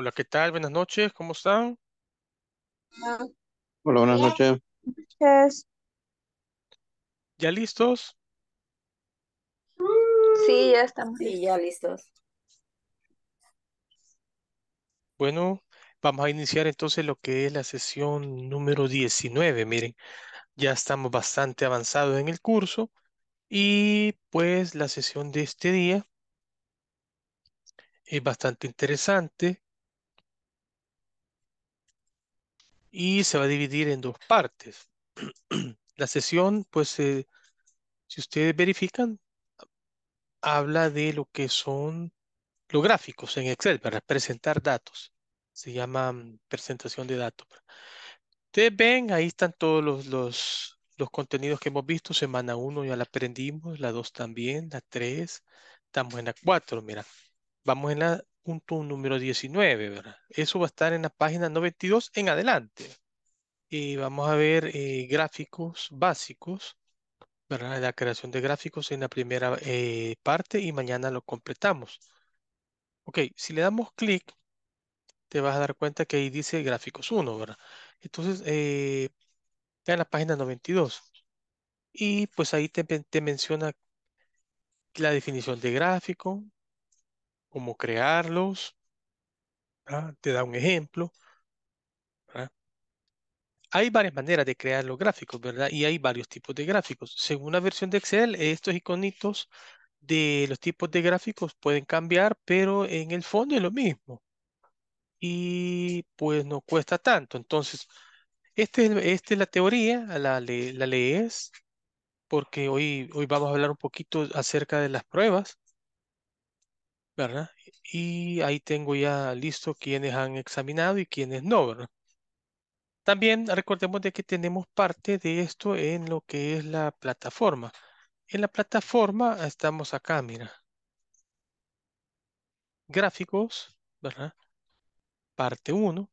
Hola, ¿qué tal? Buenas noches, ¿cómo están? Ah, Hola, buenas noches. ¿Ya listos? Mm, sí, ya estamos. Sí, ya listos. Bueno, vamos a iniciar entonces lo que es la sesión número 19. Miren, ya estamos bastante avanzados en el curso y pues la sesión de este día es bastante interesante y se va a dividir en dos partes. La sesión, pues, eh, si ustedes verifican, habla de lo que son los gráficos en Excel para presentar datos. Se llama mm, presentación de datos. Ustedes ven, ahí están todos los, los, los contenidos que hemos visto. Semana 1 ya la aprendimos, la 2 también, la 3. Estamos en la 4, mira. Vamos en la punto número 19, ¿verdad? Eso va a estar en la página 92 en adelante. Y vamos a ver eh, gráficos básicos, ¿verdad? La creación de gráficos en la primera eh, parte y mañana lo completamos. Ok, si le damos clic, te vas a dar cuenta que ahí dice gráficos 1, ¿verdad? Entonces, está eh, en la página 92. Y pues ahí te menciona la definición de gráfico, cómo crearlos, te da un ejemplo. Hay varias maneras de crear los gráficos, ¿verdad? Y hay varios tipos de gráficos. Según la versión de Excel, estos iconitos de los tipos de gráficos pueden cambiar, pero en el fondo es lo mismo. Y pues no cuesta tanto. Entonces, este esta es la teoría, la, la lees, porque hoy, hoy vamos a hablar un poquito acerca de las pruebas. ¿verdad? Y ahí tengo ya listo quienes han examinado y quienes no, ¿verdad? También recordemos de que tenemos parte de esto en lo que es la plataforma. En la plataforma ah, estamos acá, mira. Gráficos, ¿verdad? Parte 1.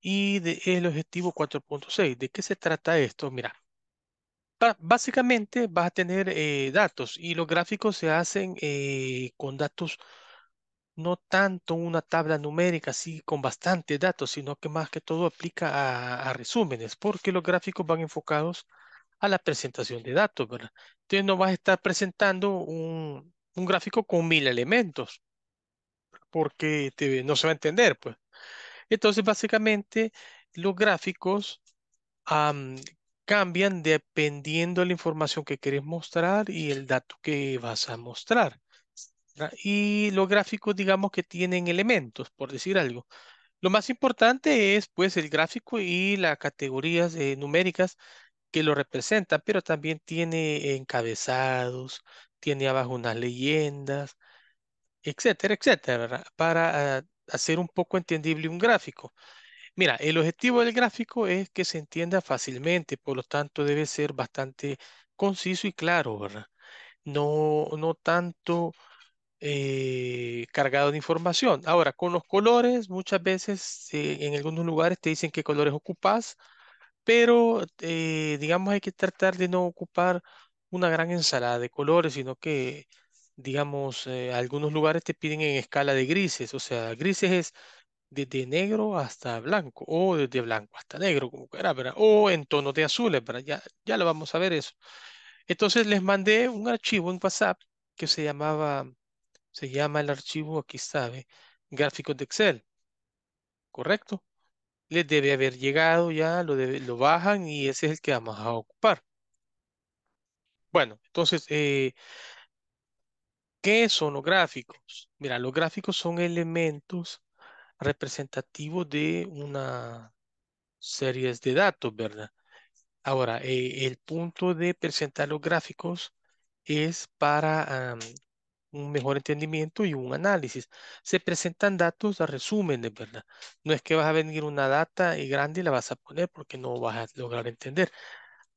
Y de el objetivo 4.6. ¿De qué se trata esto? Mira, básicamente vas a tener eh, datos y los gráficos se hacen eh, con datos, no tanto una tabla numérica, así con bastante datos, sino que más que todo aplica a, resúmenes, porque los gráficos van enfocados a la presentación de datos, ¿verdad? Entonces no vas a estar presentando un, gráfico con mil elementos, porque no se va a entender, pues. Entonces, básicamente, los gráficos cambian dependiendo de la información que quieres mostrar y el dato que vas a mostrar. Y los gráficos, digamos que tienen elementos, por decir algo. Lo más importante es pues el gráfico y las categorías eh, numéricas que lo representan, pero también tiene encabezados, tiene abajo unas leyendas, etcétera, etcétera, para ah, hacer un poco entendible un gráfico. Mira, el objetivo del gráfico es que se entienda fácilmente, por lo tanto debe ser bastante conciso y claro, ¿verdad? No, no tanto eh, cargado de información. Ahora, con los colores, muchas veces eh, en algunos lugares te dicen qué colores ocupas, pero eh, digamos hay que tratar de no ocupar una gran ensalada de colores, sino que digamos, algunos lugares te piden en escala de grises, o sea, grises es desde negro hasta blanco, o desde blanco hasta negro, como era, O en tonos de azules, Ya, ya lo vamos a ver eso. Entonces les mandé un archivo en WhatsApp que se llamaba, se llama el archivo, aquí sabe, gráficos de Excel, ¿correcto? Les debe haber llegado ya, lo, lo bajan y ese es el que vamos a ocupar. Bueno, entonces, eh, ¿qué son los gráficos? Mira, los gráficos son elementos representativo de una serie de datos, ¿verdad? Ahora, eh, el punto de presentar los gráficos es para un mejor entendimiento y un análisis. Se presentan datos a resúmenes, ¿verdad? No es que vas a venir una data y eh, grande y la vas a poner porque no vas a lograr entender.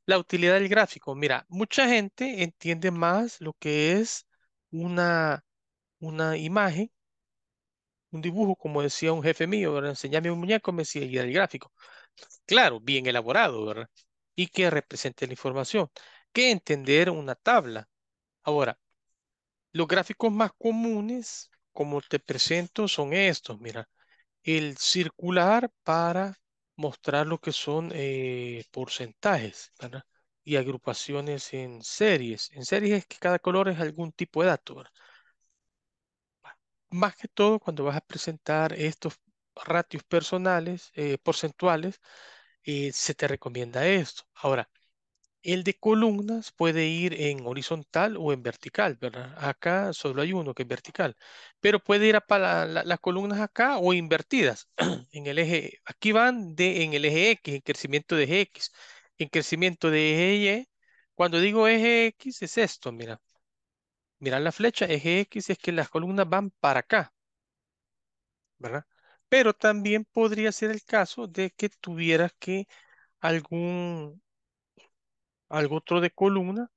La utilidad del gráfico. Mira, mucha gente entiende más lo que es una, una imagen un dibujo, como decía un jefe mío, ¿verdad? enseñame un muñeco, me decía, el gráfico. Claro, bien elaborado, ¿verdad? Y que represente la información. Que entender una tabla. Ahora, los gráficos más comunes, como te presento, son estos, mira. El circular para mostrar lo que son eh, porcentajes, ¿verdad? Y agrupaciones en series. En series es que cada color es algún tipo de dato, ¿verdad? más que todo cuando vas a presentar estos ratios personales, eh, porcentuales, eh, se te recomienda esto. Ahora, el de columnas puede ir en horizontal o en vertical, ¿verdad? Acá solo hay uno que es vertical, pero puede ir a para las columnas acá o invertidas en el eje. Aquí van de, en el eje X, en crecimiento de eje X, en crecimiento de eje Y. Cuando digo eje X es esto, mira. Mirá la flecha, eje X, es que las columnas van para acá, ¿verdad? Pero también podría ser el caso de que tuvieras que algún, algo otro de columna,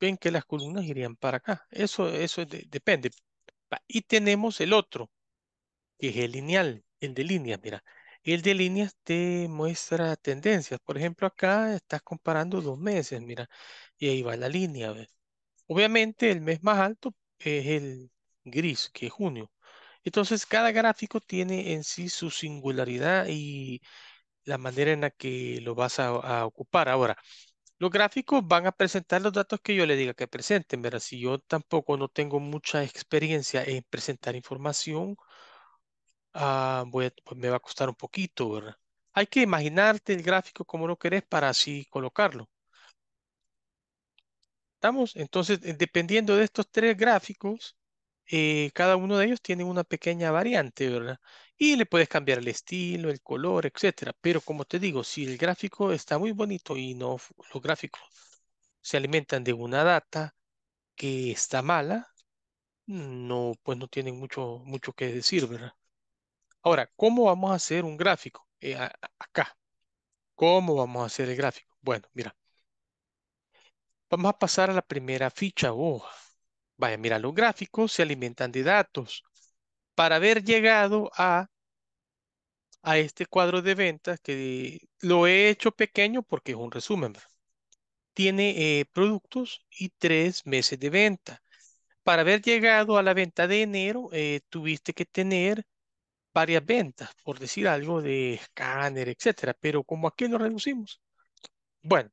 ven que las columnas irían para acá. Eso, eso depende. Y tenemos el otro, que es el lineal, el de líneas, mira. El de líneas te muestra tendencias. Por ejemplo, acá estás comparando dos meses, mira. Y ahí va la línea. Obviamente el mes más alto es el gris, que es junio. Entonces cada gráfico tiene en sí su singularidad y la manera en la que lo vas a, ocupar. Ahora, los gráficos van a presentar los datos que yo le diga que presenten. verdad si yo tampoco no tengo mucha experiencia en presentar información, ah, pues me va a costar un poquito, ¿verdad? Hay que imaginarte el gráfico como lo querés para así colocarlo. Entonces, eh, dependiendo de estos tres gráficos, eh, cada uno de ellos tiene una pequeña variante, ¿verdad? Y le puedes cambiar el estilo, el color, etcétera. Pero como te digo, si el gráfico está muy bonito y no los gráficos se alimentan de una data que está mala, no, pues no tienen mucho, mucho que decir, ¿verdad? Ahora, ¿cómo vamos a hacer un gráfico? Eh, acá. ¿Cómo vamos a hacer el gráfico? Bueno, mira. Vamos a pasar a la primera ficha o uh, Vaya, mira, los gráficos se alimentan de datos. Para haber llegado a, a este cuadro de ventas, que lo he hecho pequeño porque es un resumen, tiene eh, productos y tres meses de venta. Para haber llegado a la venta de enero, eh, tuviste que tener varias ventas, por decir algo de escáner, etcétera. Pero como aquí lo reducimos. Bueno,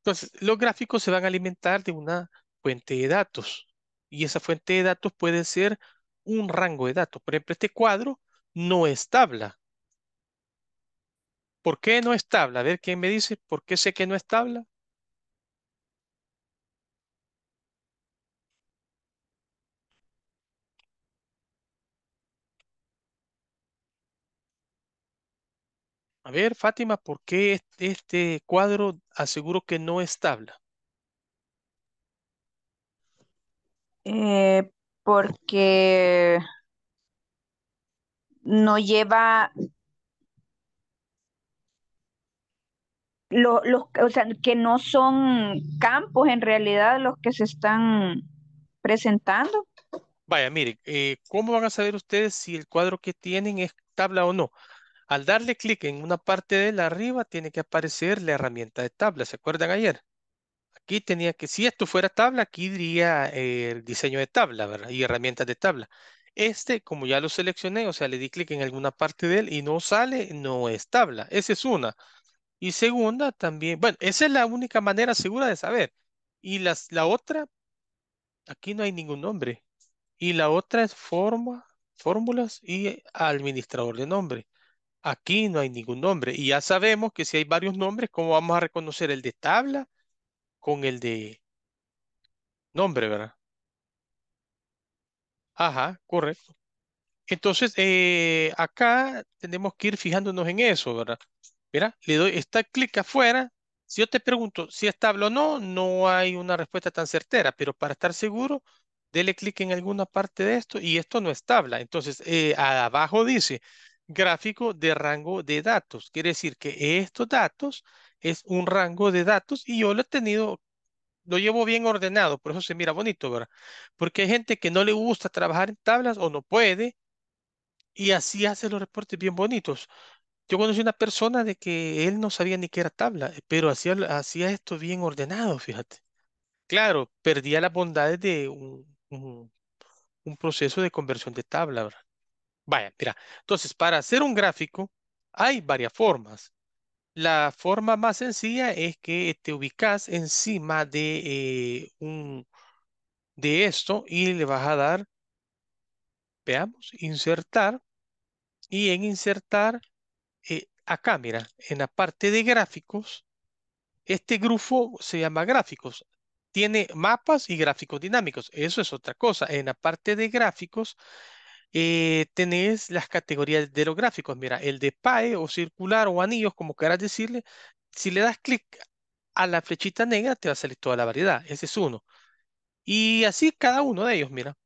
entonces, los gráficos se van a alimentar de una fuente de datos y esa fuente de datos puede ser un rango de datos. Por ejemplo, este cuadro no es tabla. ¿Por qué no es tabla? A ver quién me dice, ¿por qué sé que no es tabla? A ver, Fátima, ¿por qué este, cuadro aseguro que no es tabla? Eh, porque no lleva los, los, o sea, que no son campos en realidad los que se están presentando. Vaya, mire, eh, ¿cómo van a saber ustedes si el cuadro que tienen es tabla o no? Al darle clic en una parte de la arriba, tiene que aparecer la herramienta de tabla. ¿Se acuerdan ayer? Aquí tenía que, si esto fuera tabla, aquí diría eh, el diseño de tabla, ¿verdad? Y herramientas de tabla. Este, como ya lo seleccioné, o sea, le di clic en alguna parte de él y no sale, no es tabla. Esa es una. Y segunda, también, bueno, esa es la única manera segura de saber. Y las, la otra, aquí no hay ningún nombre. Y la otra es forma, fórmulas y administrador de nombre. Aquí no hay ningún nombre. Y ya sabemos que si hay varios nombres, ¿cómo vamos a reconocer el de tabla con el de nombre, verdad? Ajá, correcto. Entonces, eh, acá tenemos que ir fijándonos en eso, ¿verdad? Mira, le doy, esta clic afuera. Si yo te pregunto si es tabla o no, no hay una respuesta tan certera, pero para estar seguro, dele clic en alguna parte de esto y esto no es tabla. Entonces, eh, abajo dice, gráfico de rango de datos. Quiere decir que estos datos es un rango de datos y yo lo he tenido, lo llevo bien ordenado, por eso se mira bonito, ¿verdad? Porque hay gente que no le gusta trabajar en tablas o no puede y así hace los reportes bien bonitos. Yo conocí una persona de que él no sabía ni qué era tabla, pero hacía, hacía esto bien ordenado, fíjate. Claro, perdía las bondades de un, un proceso de conversión de tabla, ¿verdad? Vaya, mira, entonces para hacer un gráfico hay varias formas. La forma más sencilla es que te ubicas encima de, eh, un, de esto y le vas a dar, veamos, insertar. Y en insertar, eh, acá mira, en la parte de gráficos, este grupo se llama gráficos. Tiene mapas y gráficos dinámicos. Eso es otra cosa. En la parte de gráficos, eh, tenés las categorías de los gráficos. Mira, el de PAE o circular o anillos, como quieras decirle, si le das clic a la flechita negra, te va a salir toda la variedad. Ese es uno. Y así cada uno de ellos, mira.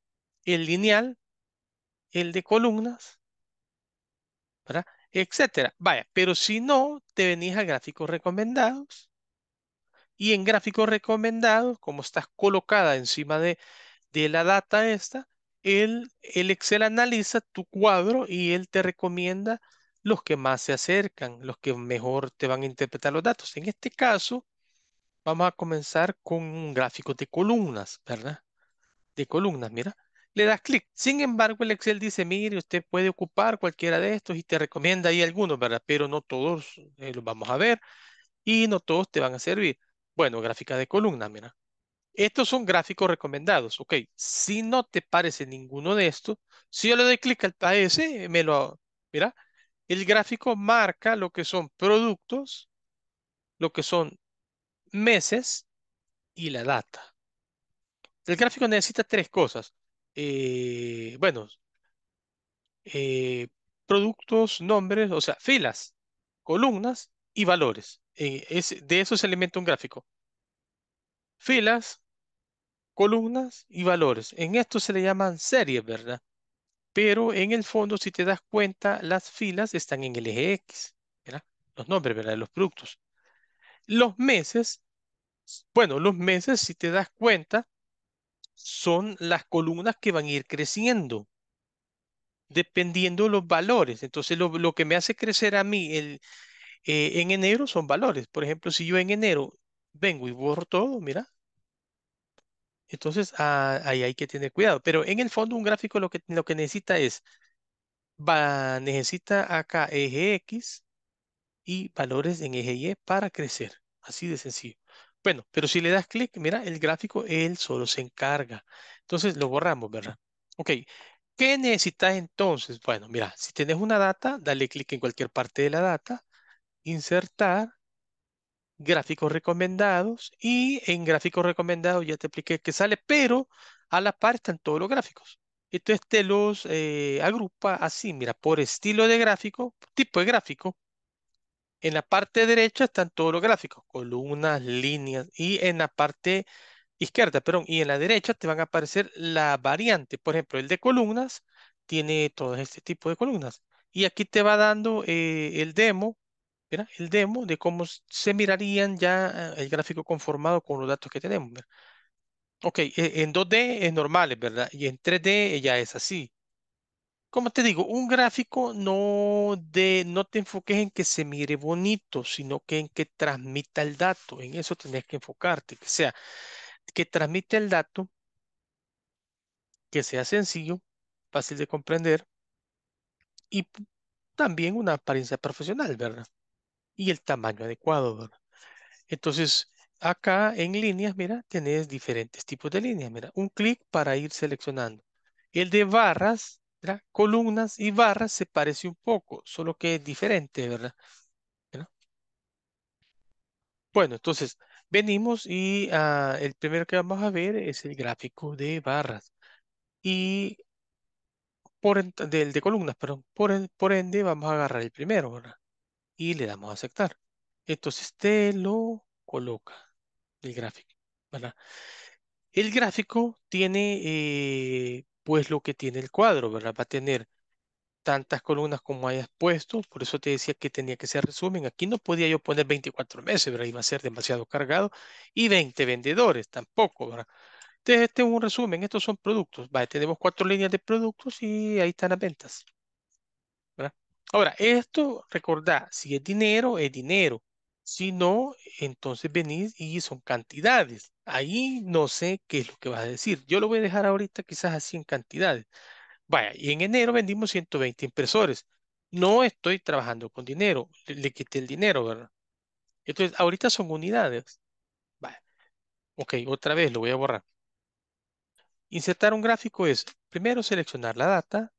El lineal, el de columnas, etcétera. Vaya, pero si no, te venís a gráficos recomendados. Y en gráficos recomendados, como estás colocada encima de, de la data esta, el Excel analiza tu cuadro y él te recomienda los que más se acercan, los que mejor te van a interpretar los datos. En este caso, vamos a comenzar con un gráfico de columnas, ¿verdad? De columnas, mira. Le das clic. Sin embargo, el Excel dice, mire, usted puede ocupar cualquiera de estos y te recomienda ahí algunos, ¿verdad? Pero no todos eh, los vamos a ver y no todos te van a servir. Bueno, gráfica de columnas, mira. Estos son gráficos recomendados. Ok, si no te parece ninguno de estos, si yo le doy clic a ese, me lo... Mira, el gráfico marca lo que son productos, lo que son meses y la data. El gráfico necesita tres cosas. Eh, bueno, eh, productos, nombres, o sea, filas, columnas y valores. Eh, de eso se alimenta un gráfico. Filas, columnas y valores. En esto se le llaman series, ¿verdad? Pero en el fondo, si te das cuenta, las filas están en el eje X, ¿verdad? Los nombres, ¿verdad? De Los productos. Los meses, bueno, los meses, si te das cuenta, son las columnas que van a ir creciendo dependiendo los valores. Entonces, lo, que me hace crecer a mí el, eh, en enero son valores. Por ejemplo, si yo en enero vengo y borro todo, mira, entonces, ah, ahí hay que tener cuidado. Pero en el fondo, un gráfico lo que, lo que necesita es, necesita acá eje X y valores en eje Y para crecer. Así de sencillo. Bueno, pero si le das clic, mira, el gráfico él solo se encarga. Entonces, lo borramos, ¿verdad? Ok. ¿Qué necesitas entonces? Bueno, mira, si tienes una data, dale clic en cualquier parte de la data, insertar, gráficos recomendados y en gráficos recomendados ya te expliqué que sale, pero a la par están todos los gráficos. Entonces te los eh, agrupa así, mira, por estilo de gráfico, tipo de gráfico. En la parte derecha están todos los gráficos, columnas, líneas y en la parte izquierda, perdón, y en la derecha te van a aparecer la variante. Por ejemplo, el de columnas tiene todo este tipo de columnas. Y aquí te va dando eh, el demo el demo de cómo se mirarían ya eh, el gráfico conformado con los datos que tenemos. Ok, e, en 2D es normal, ¿verdad? Y en 3D ya es así. Como te digo, un gráfico no, de, no te enfoques en que se mire bonito, sino que en que transmita el dato. En eso tenés que enfocarte, que sea que transmita el dato, que sea sencillo, fácil de comprender y también una apariencia profesional, ¿verdad? y el tamaño adecuado. ¿verdad? Entonces, acá en líneas, mira, tenés diferentes tipos de líneas. Mira, un clic para ir seleccionando. El de barras, ¿verdad? columnas y barras se parece un poco, solo que es diferente, ¿verdad? Bueno, entonces, venimos y ah, el primero que vamos a ver es el gráfico de barras. Y por del de columnas, perdón. Por, por ende, vamos a agarrar el primero, ¿verdad? y le damos a aceptar. Entonces te lo coloca el gráfico, El gráfico tiene eh, pues lo que tiene el cuadro, ¿verdad? Va a tener tantas columnas como hayas puesto, por eso te decía que tenía que ser resumen. Aquí no podía yo poner 24 meses, ¿verdad? Iba a ser demasiado cargado y 20 vendedores tampoco, ¿verdad? Entonces, este es un resumen, estos son productos. tenemos cuatro líneas de productos y ahí están las ventas. Ahora, esto, recordad, si es dinero, es dinero. Si no, entonces venís y son cantidades. Ahí no sé qué es lo que vas a decir. Yo lo voy a dejar ahorita quizás así en cantidades. Vaya, y en enero vendimos 120 impresores. No estoy trabajando con dinero. Le, quité el dinero, ¿verdad? Entonces, ahorita son unidades. Vaya. Ok, otra vez lo voy a borrar. Insertar un gráfico es primero seleccionar la data,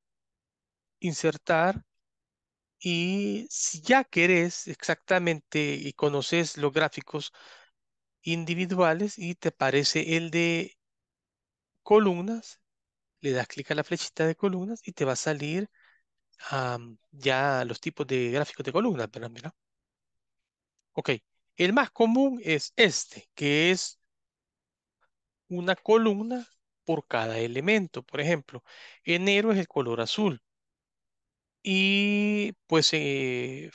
insertar y si ya querés exactamente y conoces los gráficos individuales y te parece el de columnas, le das clic a la flechita de columnas y te va a salir ya los tipos de gráficos de columnas, ¿verdad? Mira. Ok, el más común es este, que es una columna por cada elemento. Por ejemplo, enero es el color azul, y pues eh,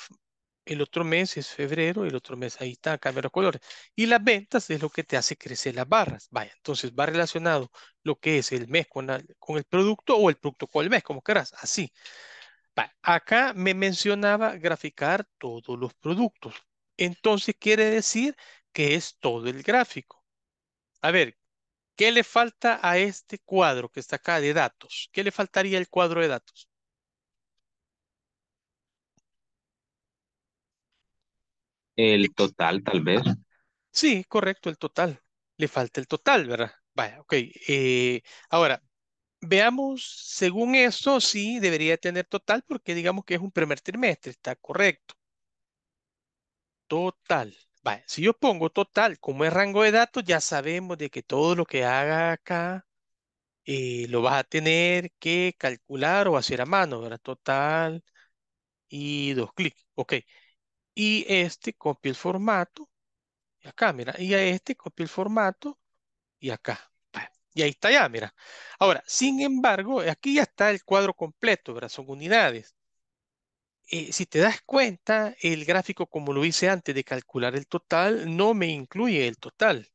el otro mes es febrero, el otro mes ahí está, cambian los colores. Y las ventas es lo que te hace crecer las barras. Vaya, entonces va relacionado lo que es el mes con, el producto o el producto con el mes, como quieras, así. acá me mencionaba graficar todos los productos. Entonces quiere decir que es todo el gráfico. A ver, ¿qué le falta a este cuadro que está acá de datos? ¿Qué le faltaría el cuadro de datos? El total, tal vez. Sí, correcto, el total. Le falta el total, ¿verdad? Vaya, ok. Eh, ahora, veamos, según eso, sí debería tener total porque digamos que es un primer trimestre, está correcto. Total. Vaya, si yo pongo total como es rango de datos, ya sabemos de que todo lo que haga acá eh, lo vas a tener que calcular o hacer a mano, ¿verdad? Total y dos clics. Ok, y este copio el formato y acá, mira, y a este copio el formato y acá. Y ahí está ya, mira. Ahora, sin embargo, aquí ya está el cuadro completo, ¿verdad? Son unidades. Eh, si te das cuenta, el gráfico, como lo hice antes de calcular el total, no me incluye el total.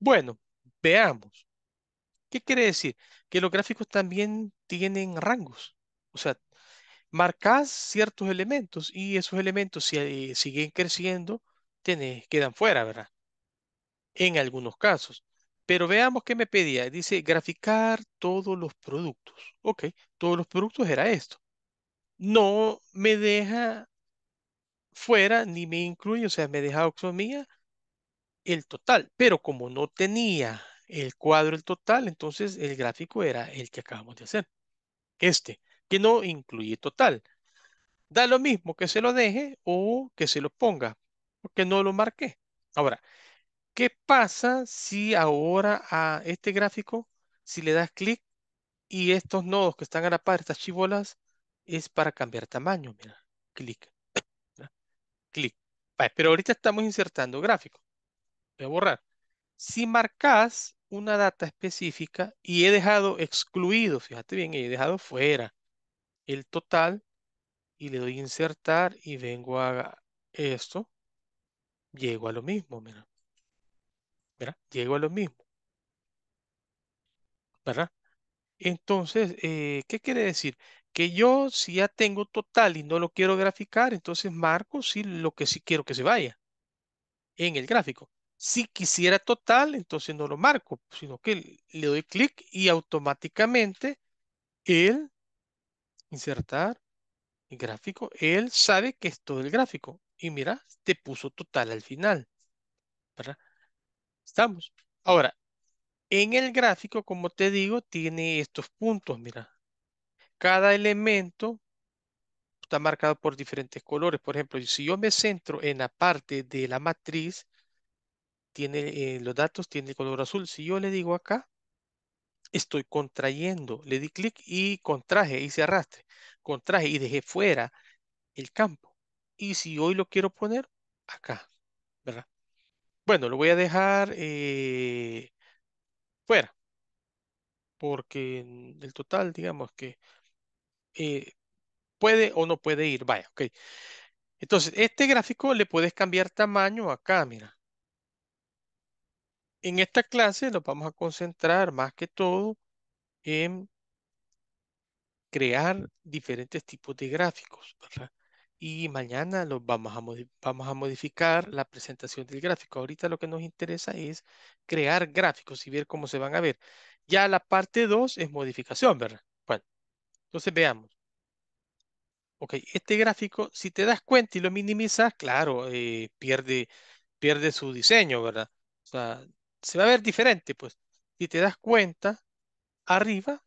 Bueno, veamos. ¿Qué quiere decir? Que los gráficos también tienen rangos. O sea, marcas ciertos elementos y esos elementos si eh, siguen creciendo, quedan fuera, ¿verdad? En algunos casos. Pero veamos qué me pedía. Dice graficar todos los productos. Ok, todos los productos era esto. No me deja fuera ni me incluye, o sea, me deja oxomía el total. Pero como no tenía el cuadro, el total, entonces el gráfico era el que acabamos de hacer. Este que no incluye total. Da lo mismo que se lo deje o que se lo ponga, porque no lo marqué. Ahora, ¿qué pasa si ahora a este gráfico, si le das clic y estos nodos que están a la par, estas chivolas, es para cambiar tamaño? Mira, clic, clic. pero ahorita estamos insertando gráfico. Voy a borrar. Si marcas una data específica y he dejado excluido, fíjate bien, he dejado fuera el total y le doy insertar y vengo a esto, llego a lo mismo, mira. Mira, llego a lo mismo. ¿Verdad? Entonces, eh, ¿qué quiere decir? Que yo si ya tengo total y no lo quiero graficar, entonces marco si lo que sí quiero que se vaya en el gráfico. Si quisiera total, entonces no lo marco, sino que le doy clic y automáticamente el insertar el gráfico. Él sabe que es todo el gráfico. Y mira, te puso total al final. ¿Verdad? Estamos. Ahora, en el gráfico, como te digo, tiene estos puntos, mira. Cada elemento está marcado por diferentes colores. Por ejemplo, si yo me centro en la parte de la matriz, tiene eh, los datos, tiene color azul. Si yo le digo acá, estoy contrayendo. Le di clic y contraje, y se arrastre, contraje y dejé fuera el campo. Y si hoy lo quiero poner, acá, ¿verdad? Bueno, lo voy a dejar eh, fuera, porque el total, digamos que eh, puede o no puede ir. Vaya, ok. Entonces, este gráfico le puedes cambiar tamaño acá, mira. En esta clase nos vamos a concentrar más que todo en crear diferentes tipos de gráficos, ¿verdad? Y mañana los vamos a, vamos a modificar la presentación del gráfico. Ahorita lo que nos interesa es crear gráficos y ver cómo se van a ver. Ya la parte 2 es modificación, ¿verdad? Bueno, entonces veamos. Ok, este gráfico, si te das cuenta y lo minimizas, claro, eh, pierde, pierde su diseño, ¿verdad? O sea, se va a ver diferente, pues. Si te das cuenta, arriba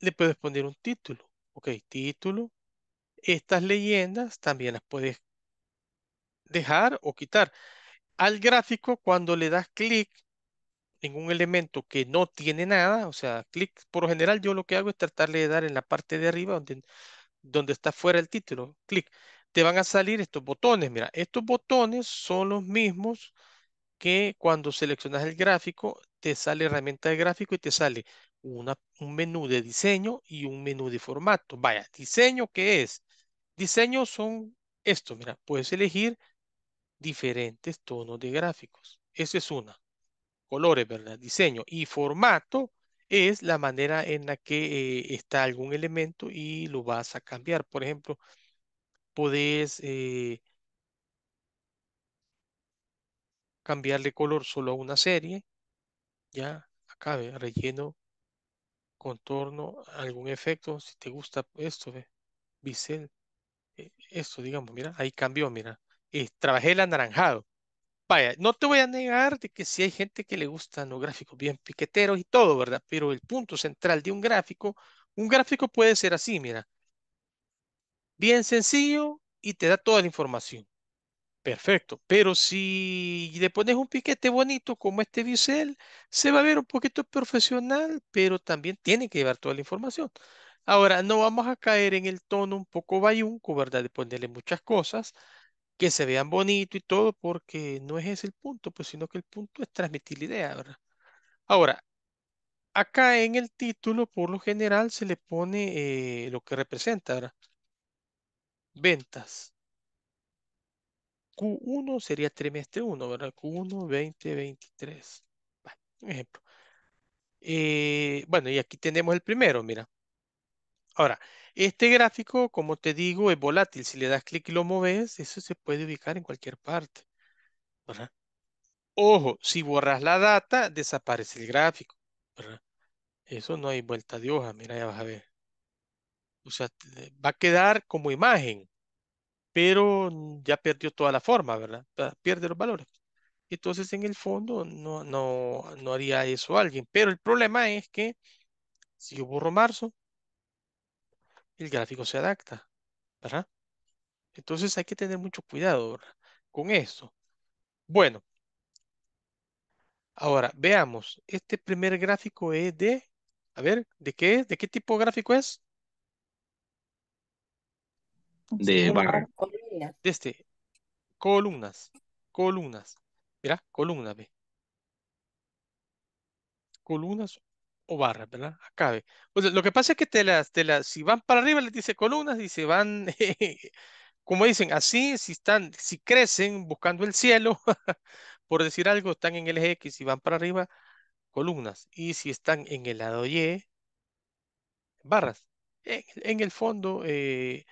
le puedes poner un título. Ok, título. Estas leyendas también las puedes dejar o quitar. Al gráfico, cuando le das clic en un elemento que no tiene nada, o sea, clic, por lo general yo lo que hago es tratarle de dar en la parte de arriba donde, donde está fuera el título, clic, te van a salir estos botones. Mira, estos botones son los mismos que cuando seleccionas el gráfico, te sale herramienta de gráfico y te sale un menú de diseño y un menú de formato. Vaya, diseño, ¿qué es? Diseño son esto, mira, puedes elegir diferentes tonos de gráficos. Esa es una. Colores, ¿verdad? Diseño. Y formato es la manera en la que eh, está algún elemento y lo vas a cambiar. Por ejemplo, podés eh, cambiarle color solo a una serie, ya acá relleno, contorno, algún efecto, si te gusta esto, ve, bisel, eh, esto digamos, mira, ahí cambió, mira, eh, trabajé el anaranjado. Vaya, no te voy a negar de que si hay gente que le gustan los gráficos bien piqueteros y todo, ¿verdad? Pero el punto central de un gráfico, un gráfico puede ser así, mira, bien sencillo y te da toda la información. Perfecto, pero si le pones un piquete bonito como este bisel, se va a ver un poquito profesional, pero también tiene que llevar toda la información. Ahora, no vamos a caer en el tono un poco bayunco, ¿verdad? De ponerle muchas cosas que se vean bonito y todo, porque no es ese el punto, pues sino que el punto es transmitir la idea, ¿verdad? Ahora, acá en el título, por lo general, se le pone eh, lo que representa, ¿verdad? Ventas. Q1 sería trimestre 1, ¿verdad? Q1 2023. 23 un ejemplo. Eh, bueno, y aquí tenemos el primero, mira. Ahora, este gráfico, como te digo, es volátil. Si le das clic y lo moves, eso se puede ubicar en cualquier parte. Ojo, si borras la data, desaparece el gráfico. Eso no hay vuelta de hoja, mira, ya vas a ver. O sea, va a quedar como imagen pero ya perdió toda la forma, ¿verdad? Pierde los valores. Entonces, en el fondo, no, haría eso alguien. Pero el problema es que si yo borro marzo, el gráfico se adapta, ¿verdad? Entonces hay que tener mucho cuidado con eso Bueno, ahora veamos, este primer gráfico es de, a ver, ¿de qué ¿De qué tipo de gráfico es? de barra. De este. Columnas. Columnas. Mira, columna, b Columnas o barras, ¿verdad? Acá ve. lo que pasa es que te las, si van para arriba les dice columnas y se van, como dicen, así, si están, si crecen buscando el cielo, por decir algo, están en el eje X y van para arriba, columnas. Y si están en el lado Y, barras. En, el fondo, eh,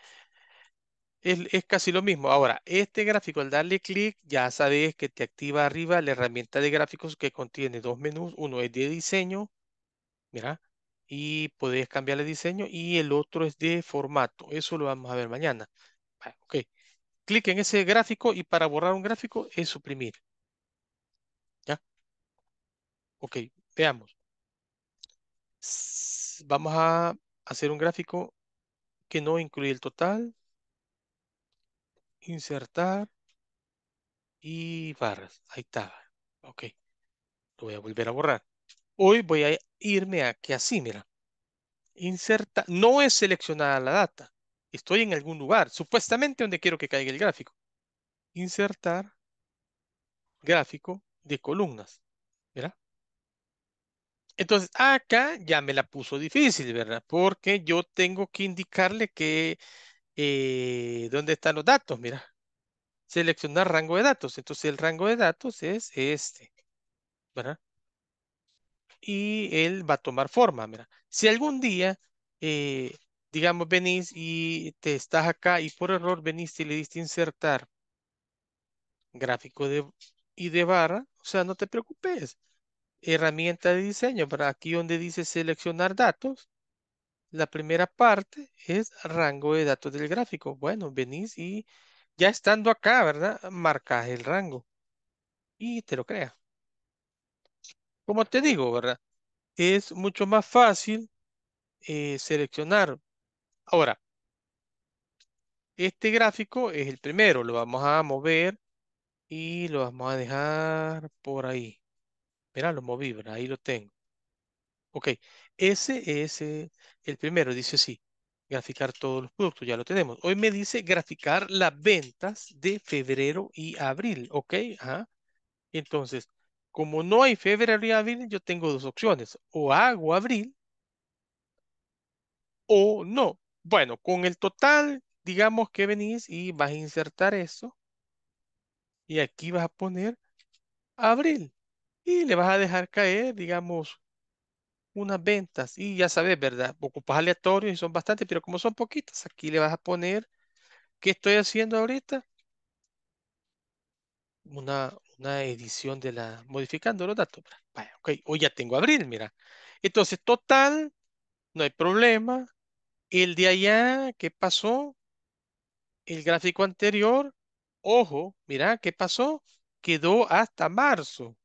es, casi lo mismo. Ahora, este gráfico, al darle clic, ya sabes que te activa arriba la herramienta de gráficos que contiene dos menús. Uno es de diseño, mira, y puedes cambiarle diseño. Y el otro es de formato. Eso lo vamos a ver mañana. ok. Clic en ese gráfico y para borrar un gráfico es suprimir. ¿Ya? Ok, veamos. Vamos a hacer un gráfico que no incluye el total, insertar y barras. Ahí está Ok. Lo voy a volver a borrar. Hoy voy a irme aquí así, mira. Inserta. No es seleccionada la data. Estoy en algún lugar, supuestamente donde quiero que caiga el gráfico. Insertar gráfico de columnas. Mira. Entonces, acá ya me la puso difícil, ¿verdad? Porque yo tengo que indicarle que eh, ¿dónde están los datos? Mira, seleccionar rango de datos. Entonces el rango de datos es este, ¿verdad? Y él va a tomar forma, mira. Si algún día, eh, digamos, venís y te estás acá y por error venís y le diste insertar gráfico de, y de barra, o sea, no te preocupes. Herramienta de diseño, ¿verdad? aquí donde dice seleccionar datos, la primera parte es rango de datos del gráfico. Bueno, venís y ya estando acá, ¿verdad? Marcas el rango y te lo creas. Como te digo, ¿verdad? Es mucho más fácil eh, seleccionar. Ahora, este gráfico es el primero. Lo vamos a mover y lo vamos a dejar por ahí. Mira, lo moví, ¿verdad? Ahí lo tengo. Ok, ese es el primero, dice así, graficar todos los productos, ya lo tenemos. Hoy me dice graficar las ventas de febrero y abril, ¿ok? Ajá. Entonces, como no hay febrero y abril, yo tengo dos opciones, o hago abril o no. Bueno, con el total, digamos que venís y vas a insertar eso y aquí vas a poner abril y le vas a dejar caer, digamos, unas ventas y ya sabes, ¿verdad? Ocupas aleatorios y son bastantes, pero como son poquitas, aquí le vas a poner, ¿qué estoy haciendo ahorita? Una, una edición de la, modificando los datos. ok, hoy ya tengo abril, mira. Entonces, total, no hay problema. El de allá, ¿qué pasó? El gráfico anterior, ojo, mira, ¿qué pasó? Quedó hasta marzo.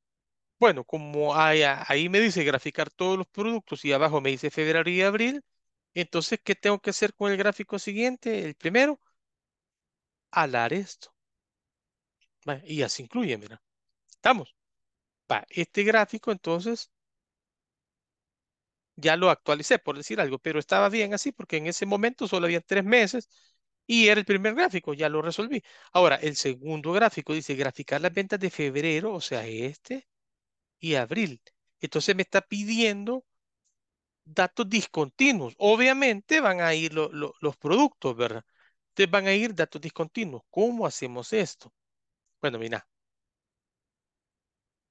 Bueno, como ahí me dice graficar todos los productos y abajo me dice febrero y abril, entonces, ¿qué tengo que hacer con el gráfico siguiente? El primero, alar esto. Vale, y así incluye, mira. ¿Estamos? este gráfico, entonces, ya lo actualicé, por decir algo, pero estaba bien así porque en ese momento solo había tres meses y era el primer gráfico, ya lo resolví. Ahora, el segundo gráfico dice graficar las ventas de febrero, o sea, este, abril. Entonces me está pidiendo datos discontinuos. Obviamente van a ir los productos, ¿verdad? te van a ir datos discontinuos. ¿Cómo hacemos esto? Bueno, mira.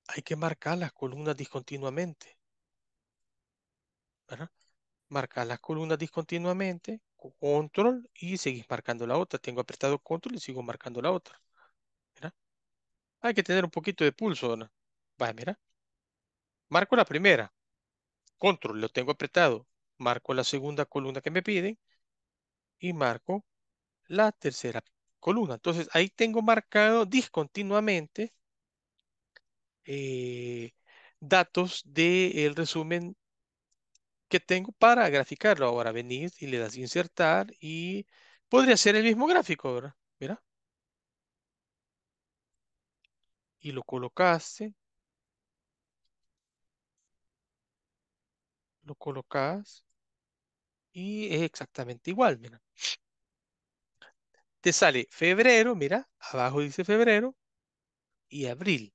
Hay que marcar las columnas discontinuamente. ¿Verdad? Marcar las columnas discontinuamente, control y seguís marcando la otra. Tengo apretado control y sigo marcando la otra. ¿Verdad? Hay que tener un poquito de pulso, ¿verdad? va mira. Marco la primera, control, lo tengo apretado, marco la segunda columna que me piden y marco la tercera columna. Entonces ahí tengo marcado discontinuamente eh, datos del resumen que tengo para graficarlo. Ahora venís y le das insertar y podría ser el mismo gráfico, ¿verdad? Mira. Y lo colocaste, lo colocas y es exactamente igual, Te sale febrero, mira, abajo dice febrero y abril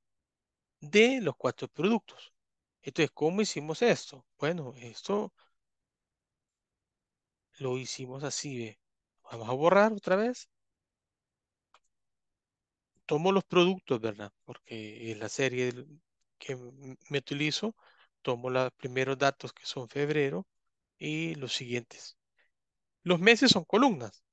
de los cuatro productos. Entonces, ¿cómo hicimos esto? Bueno, esto lo hicimos así, ¿ve? Vamos a borrar otra vez. Tomo los productos, ¿verdad? Porque es la serie que me utilizo tomo los primeros datos que son febrero y los siguientes. Los meses son columnas.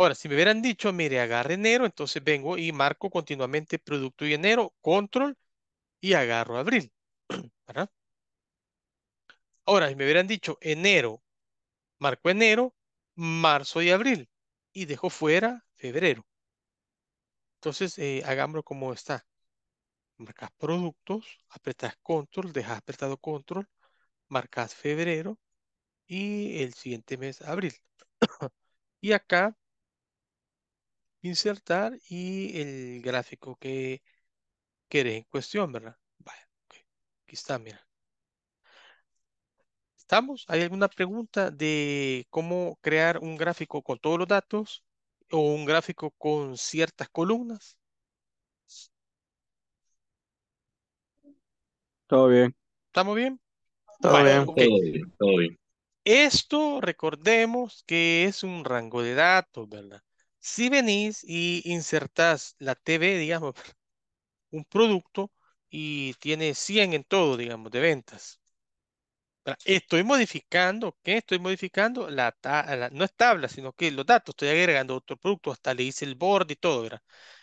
Ahora, si me hubieran dicho, mire, agarre enero, entonces vengo y marco continuamente producto y enero, control, y agarro abril. Ahora, si me hubieran dicho enero, marco enero, marzo y abril, y dejo fuera febrero. Entonces, eh, hagámoslo como está marcas productos, apretas control, dejas apretado control, marcas febrero y el siguiente mes abril. y acá insertar y el gráfico que querés en cuestión, ¿verdad? aquí está, mira. ¿Estamos? ¿Hay alguna pregunta de cómo crear un gráfico con todos los datos o un gráfico con ciertas columnas? Todo bien. ¿Estamos bien? Todo bien. Todo bien, Esto, recordemos que es un rango de datos, ¿verdad? Si venís y insertás la TV, digamos, un producto y tiene 100 en todo, digamos, de ventas. Estoy modificando, ¿qué? Estoy modificando la, no es tabla, sino que los datos, estoy agregando otro producto, hasta le hice el borde y todo, ¿verdad?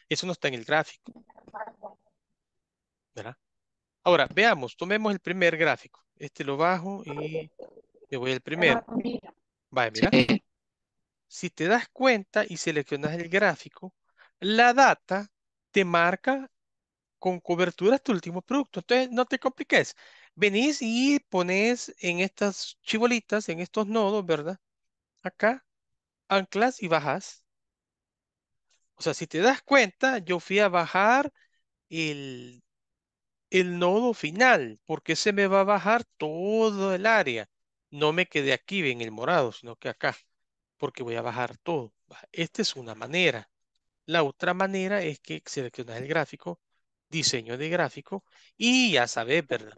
Eso no está en el gráfico. ¿Verdad? Ahora, veamos, tomemos el primer gráfico. Este lo bajo y le voy al primero. Ah, mira. Si te das cuenta y seleccionas el gráfico, la data te marca con cobertura tu este último producto. Entonces, no te compliques. Venís y pones en estas chivolitas, en estos nodos, ¿verdad? Acá, anclas y bajas. O sea, si te das cuenta, yo fui a bajar el el nodo final, porque se me va a bajar todo el área. No me quedé aquí en el morado, sino que acá, porque voy a bajar todo. Esta es una manera. La otra manera es que seleccionas el gráfico, diseño de gráfico, y ya sabes, ¿verdad?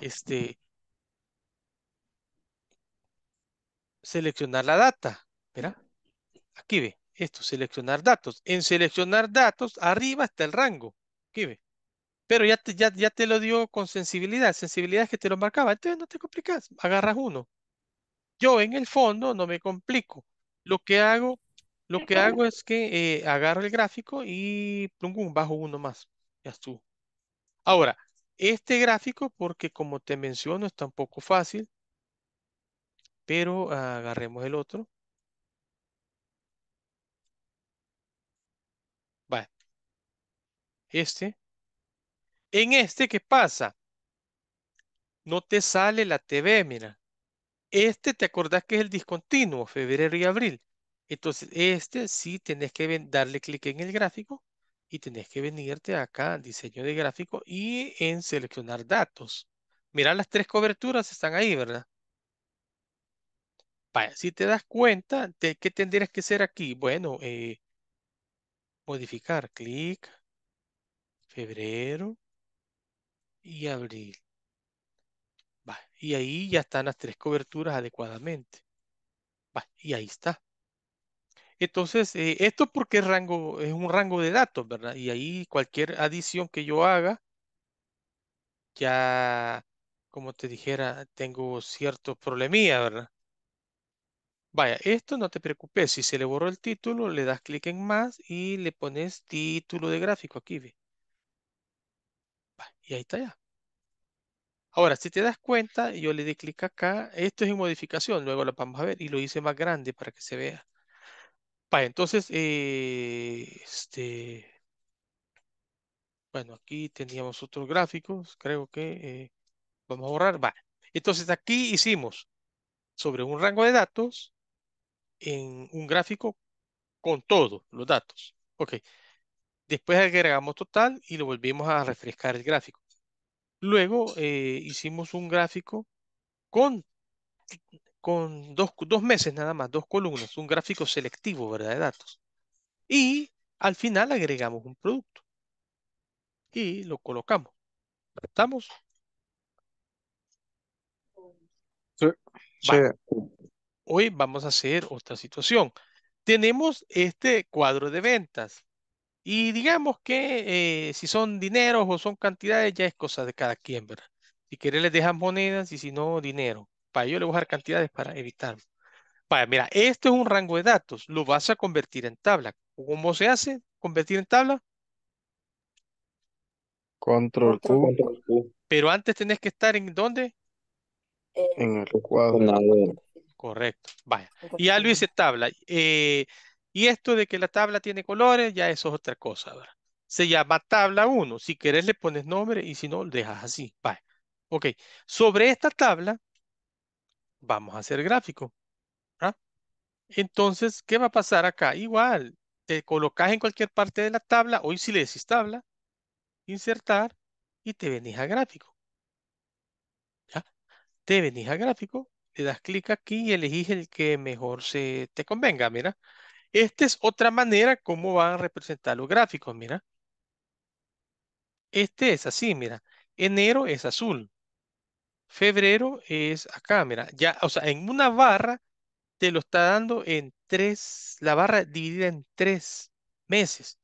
Este, seleccionar la data, ¿verdad? Aquí ve, esto, seleccionar datos. En seleccionar datos, arriba está el rango, aquí ve. Pero ya te, ya, ya te lo dio con sensibilidad. Sensibilidad es que te lo marcaba. Entonces no te complicas. Agarras uno. Yo en el fondo no me complico. Lo que hago, lo que hago es que eh, agarro el gráfico y bajo uno más. Ya estuvo. Ahora, este gráfico, porque como te menciono, es un poco fácil. Pero agarremos el otro. Vale. Este. En este, ¿qué pasa? No te sale la TV, mira. Este, ¿te acordás que es el discontinuo, febrero y abril? Entonces, este sí tenés que darle clic en el gráfico y tenés que venirte acá, diseño de gráfico y en seleccionar datos. Mira, las tres coberturas están ahí, ¿verdad? si te das cuenta, de ¿qué tendrías que hacer aquí? Bueno, eh, modificar, clic, febrero, y abril. y ahí ya están las tres coberturas adecuadamente. y ahí está. Entonces, eh, esto porque es, rango, es un rango de datos, ¿verdad? Y ahí cualquier adición que yo haga, ya, como te dijera, tengo ciertos problemillas, ¿verdad? Vaya, esto no te preocupes. Si se le borró el título, le das clic en más y le pones título de gráfico aquí, ve. Y ahí está ya. Ahora, si te das cuenta, yo le di clic acá. Esto es en modificación. Luego lo vamos a ver. Y lo hice más grande para que se vea. entonces, eh, este... Bueno, aquí teníamos otros gráficos. Creo que eh, vamos a borrar. va Entonces, aquí hicimos sobre un rango de datos en un gráfico con todos los datos. Ok. Después agregamos total y lo volvimos a refrescar el gráfico. Luego eh, hicimos un gráfico con, con dos, meses nada más, dos columnas, un gráfico selectivo ¿verdad? de datos. Y al final agregamos un producto y lo colocamos. ¿Estamos? Hoy vamos a hacer otra situación. Tenemos este cuadro de ventas y digamos que eh, si son dineros o son cantidades, ya es cosa de cada quien, ¿verdad? Si quiere les dejan monedas y si no, dinero. Para yo le voy a dar cantidades para evitarlo. Vaya, mira, esto es un rango de datos. Lo vas a convertir en tabla. ¿Cómo se hace? ¿Convertir en tabla? Control Q. Pero antes tenés que estar en ¿dónde? En el cuadro. Correcto. Vaya. Y ya lo hice tabla. Eh, y esto de que la tabla tiene colores, ya eso es otra cosa, Se llama tabla 1. Si querés le pones nombre y si no, lo dejas así. Bye. Ok. Sobre esta tabla, vamos a hacer gráfico. ¿ah? Entonces, ¿qué va a pasar acá? Igual, te colocas en cualquier parte de la tabla, hoy si le decís tabla, insertar y te venís a gráfico. ¿Ya? Te venís a gráfico, le das clic aquí y elegís el que mejor se te convenga, mira. Esta es otra manera como van a representar los gráficos, mira. Este es así, mira. Enero es azul. Febrero es acá, mira. Ya, o sea, en una barra te lo está dando en tres, la barra dividida en tres meses.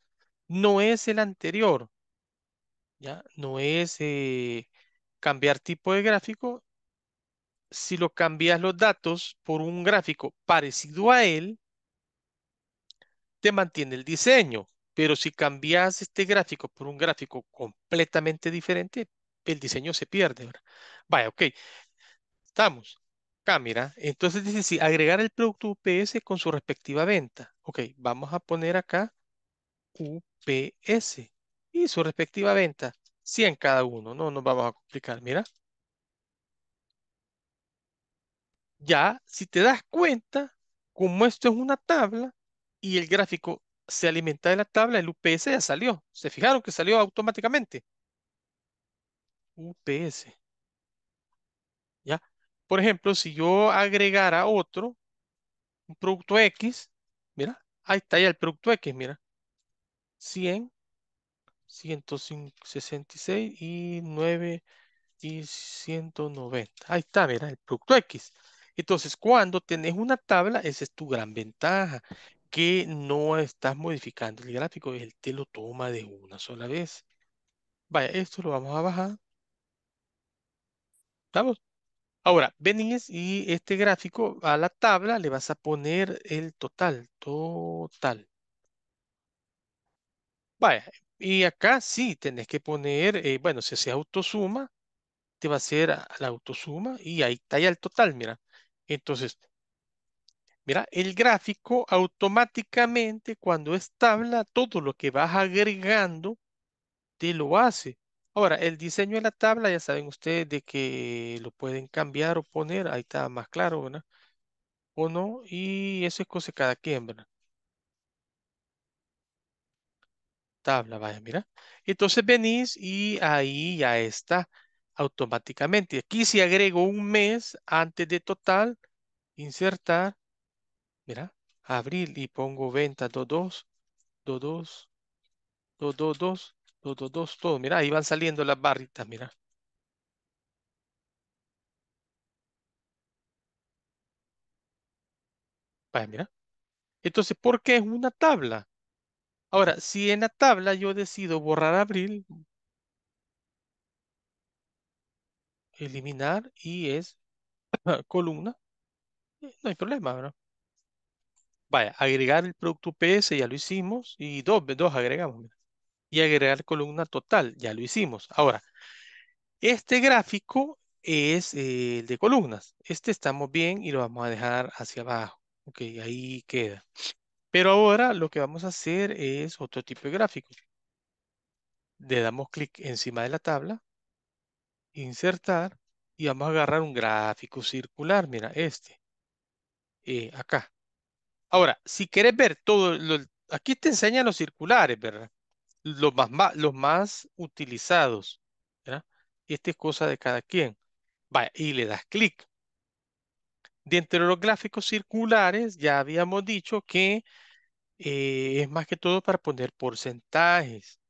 No es el anterior. ¿Ya? No es eh, cambiar tipo de gráfico. Si lo cambias los datos por un gráfico parecido a él, te mantiene el diseño, pero si cambias este gráfico por un gráfico completamente diferente, el diseño se pierde. Vaya, ok. Estamos. Cámara. Entonces dice, si agregar el producto UPS con su respectiva venta. Ok, vamos a poner acá UPS y su respectiva venta. 100 cada uno. No nos vamos a complicar. Mira. Ya, si te das cuenta, como esto es una tabla, y el gráfico se alimenta de la tabla, el UPS ya salió. ¿Se fijaron que salió automáticamente? UPS. ¿Ya? Por ejemplo, si yo agregara otro, un producto X, mira, ahí está ya el producto X, mira. 100, 166 y 9 y 190. Ahí está, mira, el producto X. Entonces, cuando tenés una tabla, esa es tu gran ventaja que no estás modificando el gráfico, el te lo toma de una sola vez. Vaya, esto lo vamos a bajar. ¿Estamos? Ahora, venís y este gráfico a la tabla le vas a poner el total, total. Vaya, y acá sí tenés que poner, eh, bueno, si se autosuma, te va a hacer la autosuma y ahí está ya el total, mira. Entonces, Mira, el gráfico automáticamente cuando es tabla, todo lo que vas agregando te lo hace. Ahora, el diseño de la tabla, ya saben ustedes de que lo pueden cambiar o poner, ahí está más claro, ¿verdad? O no, y eso es cosa de cada quien, ¿verdad? Tabla, vaya, mira. Entonces venís y ahí ya está automáticamente. Aquí si agrego un mes antes de total, insertar, Mira, abril y pongo venta, 22, 2, 222, 2, 2, 2, 2, todo. Mira, ahí van saliendo las barritas, mira. Vaya, mira. Entonces, ¿por qué es una tabla? Ahora, si en la tabla yo decido borrar abril, eliminar y es columna, no hay problema, ¿verdad? Vaya, agregar el producto UPS, ya lo hicimos, y dos, dos agregamos. Y agregar columna total, ya lo hicimos. Ahora, este gráfico es eh, el de columnas. Este estamos bien y lo vamos a dejar hacia abajo. Ok, ahí queda. Pero ahora lo que vamos a hacer es otro tipo de gráfico. Le damos clic encima de la tabla, insertar, y vamos a agarrar un gráfico circular. Mira, este. Eh, acá. Ahora, si quieres ver todo, lo, aquí te enseñan los circulares, ¿verdad? Los más, los más utilizados, ¿verdad? Esta es cosa de cada quien. Vaya, y le das clic. Dentro De los gráficos circulares, ya habíamos dicho que eh, es más que todo para poner porcentajes.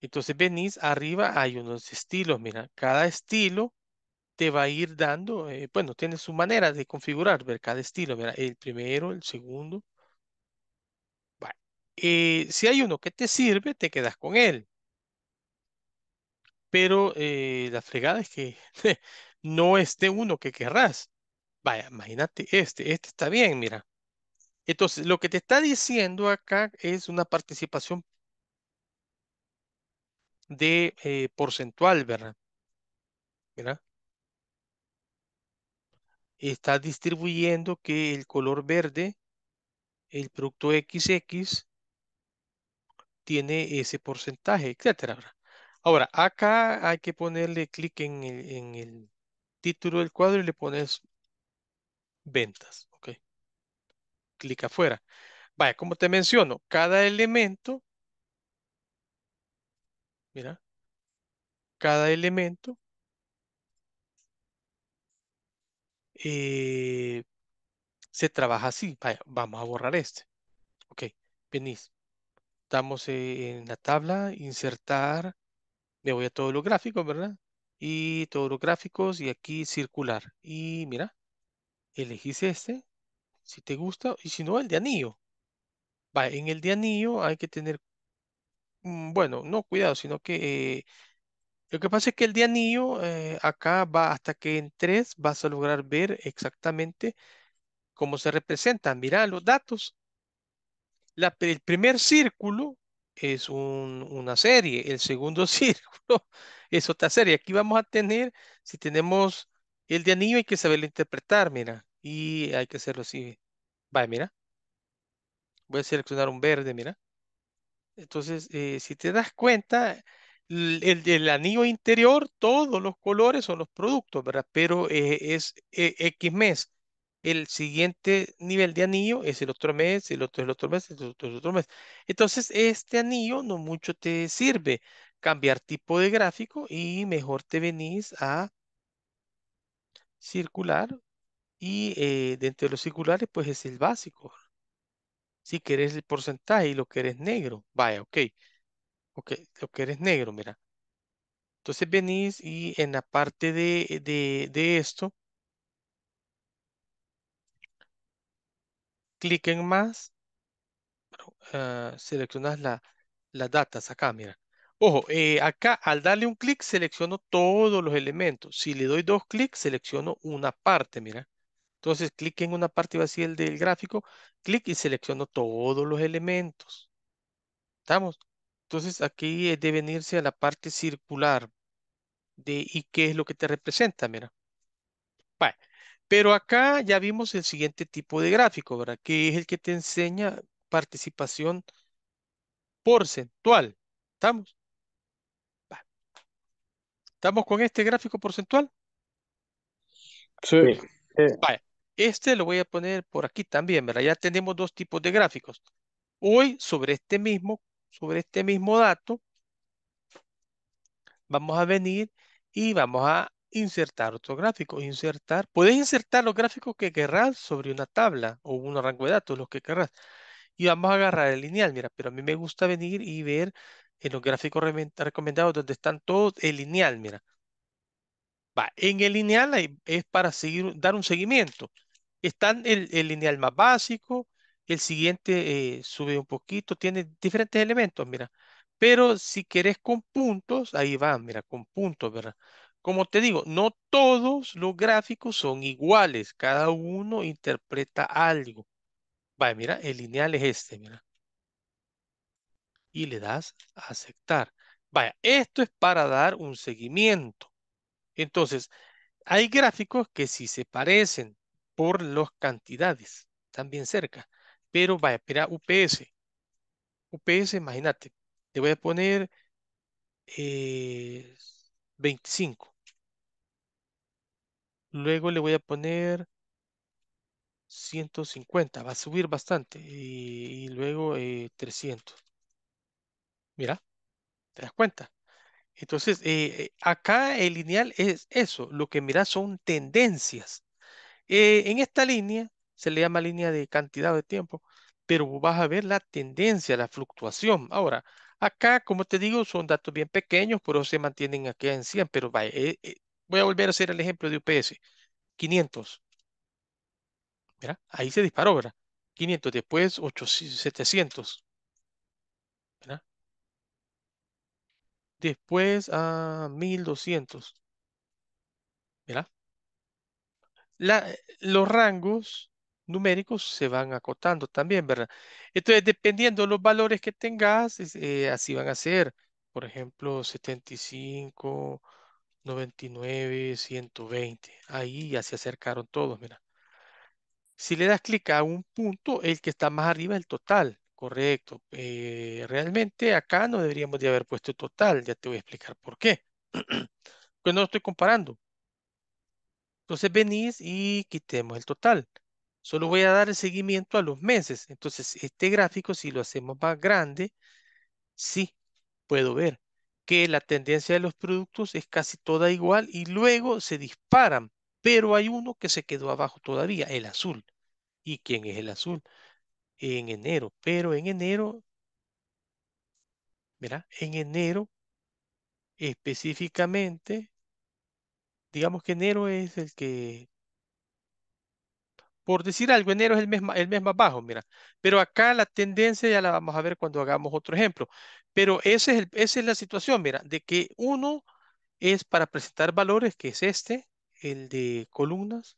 Entonces venís arriba, hay unos estilos, mira, cada estilo te va a ir dando, eh, bueno, tiene su manera de configurar, ver cada estilo, el primero, el segundo. Eh, si hay uno que te sirve, te quedas con él. Pero eh, la fregada es que no es de uno que querrás. Vaya, imagínate este, este está bien, mira. Entonces, lo que te está diciendo acá es una participación de porcentual, ¿verdad? ¿verdad? está distribuyendo que el color verde, el producto XX, tiene ese porcentaje, etcétera. Ahora, acá hay que ponerle clic en el, en el título del cuadro y le pones ventas. Ok. Clic afuera. Vaya, como te menciono, cada elemento, mira, cada elemento Eh, se trabaja así. vamos a borrar este. Ok, venís. estamos e, en la tabla, insertar, me voy a todos los gráficos, ¿verdad? Y todos los gráficos y aquí circular. Y mira, elegís este, si te gusta, y si no, el de anillo. va, en el de anillo hay que tener, mm, bueno, no cuidado, sino que eh, lo que pasa es que el de anillo eh, acá va hasta que en 3 vas a lograr ver exactamente cómo se representan. Mirá los datos. el primer círculo es una serie, el segundo círculo es otra serie. Aquí vamos a tener, si tenemos el de anillo hay que saberlo interpretar, mira, y hay que hacerlo así. Vaya, mira. Voy a seleccionar un verde, mira. Entonces, eh, si te das cuenta, el, anillo interior, todos los colores son los productos, ¿verdad? Pero eh, es eh, X mes. El siguiente nivel de anillo es el otro mes, el otro, el otro mes, el otro, el otro mes. Entonces, este anillo no mucho te sirve cambiar tipo de gráfico y mejor te venís a circular y eh, dentro de los circulares pues es el básico. Si querés el porcentaje y lo querés negro, vaya, ok. Ok, lo que eres negro, mira. Entonces venís y en la parte de, esto, clic en más, ah, seleccionas la, las datas acá, mira. Ojo, eh, acá al darle un clic selecciono todos los elementos. Si le doy dos clics, selecciono una parte, mira. Entonces, clic en una parte vacía del gráfico, clic y selecciono todos los elementos. ¿Estamos? Entonces aquí eh, debe irse a la parte circular de y qué es lo que te representa, mira. Pero acá ya vimos el siguiente tipo de gráfico, ¿verdad? Que es el que te enseña participación porcentual. ¿Estamos? ¿Estamos con este gráfico porcentual? Sí. Este lo voy a poner por aquí también, ¿verdad? Ya tenemos dos tipos de gráficos. Hoy, sobre este mismo, sobre este mismo dato, vamos a venir y vamos a insertar otro gráfico. Insertar. Puedes insertar los gráficos que querrás sobre una tabla o un rango de datos, los que querrás. Y vamos a agarrar el lineal, mira, pero a mí me gusta venir y ver en los gráficos recomendados donde están todos el lineal, mira. Va, en el lineal es para seguir, dar un seguimiento. Están el lineal más básico, el siguiente eh, sube un poquito, tiene diferentes elementos, mira. Pero si querés con puntos, ahí va, mira, con puntos, ¿verdad? Como te digo, no todos los gráficos son iguales, cada uno interpreta algo. Vaya, mira, el lineal es este, mira. Y le das a aceptar. Vaya, esto es para dar un seguimiento. Entonces, hay gráficos que si se parecen por las cantidades, están bien cerca. Pero vaya, espera UPS. UPS, imagínate, te voy a poner 25. Eh, luego le voy a poner 150. Va a subir bastante. Y, luego 300. Eh, mira, ¿te das cuenta? Entonces, eh, acá el lineal es eso. Lo que mira son tendencias. en esta línea se le llama línea de cantidad de tiempo, pero vas a ver la tendencia, la fluctuación. Ahora, acá, como te digo, son datos bien pequeños, pero se mantienen aquí en 100, pero eh, eh, voy a volver a hacer el ejemplo de UPS, 500. ahí se disparó, ¿verdad? 500, después 800, 700. Después a ah, 1200. ¿Verdad? Eh, los rangos numéricos se van acotando también, ¿verdad? Entonces, dependiendo de los valores que tengas, eh, así van a ser. Por ejemplo, 75, 99, 120. Ahí ya se acercaron todos, mira. Si le das clic a un punto, el que está más arriba es el total, correcto. Eh, realmente acá no deberíamos de haber puesto total, ya te voy a explicar por qué. pues no lo estoy comparando. Entonces venís y quitemos el total. Solo voy a dar el seguimiento a los meses. Entonces, este gráfico, si lo hacemos más grande, sí, puedo ver que la tendencia de los productos es casi toda igual y luego se disparan, pero hay uno que se quedó abajo todavía, el azul. ¿Y quién es el azul? En enero, pero en enero, mira, en enero específicamente, digamos que enero es el que por decir algo, enero es el mes, el mes más bajo, mira. Pero acá la tendencia ya la vamos a ver cuando hagamos otro ejemplo. Pero ese es esa es la situación, mira, de que uno es para presentar valores, que es este, el de columnas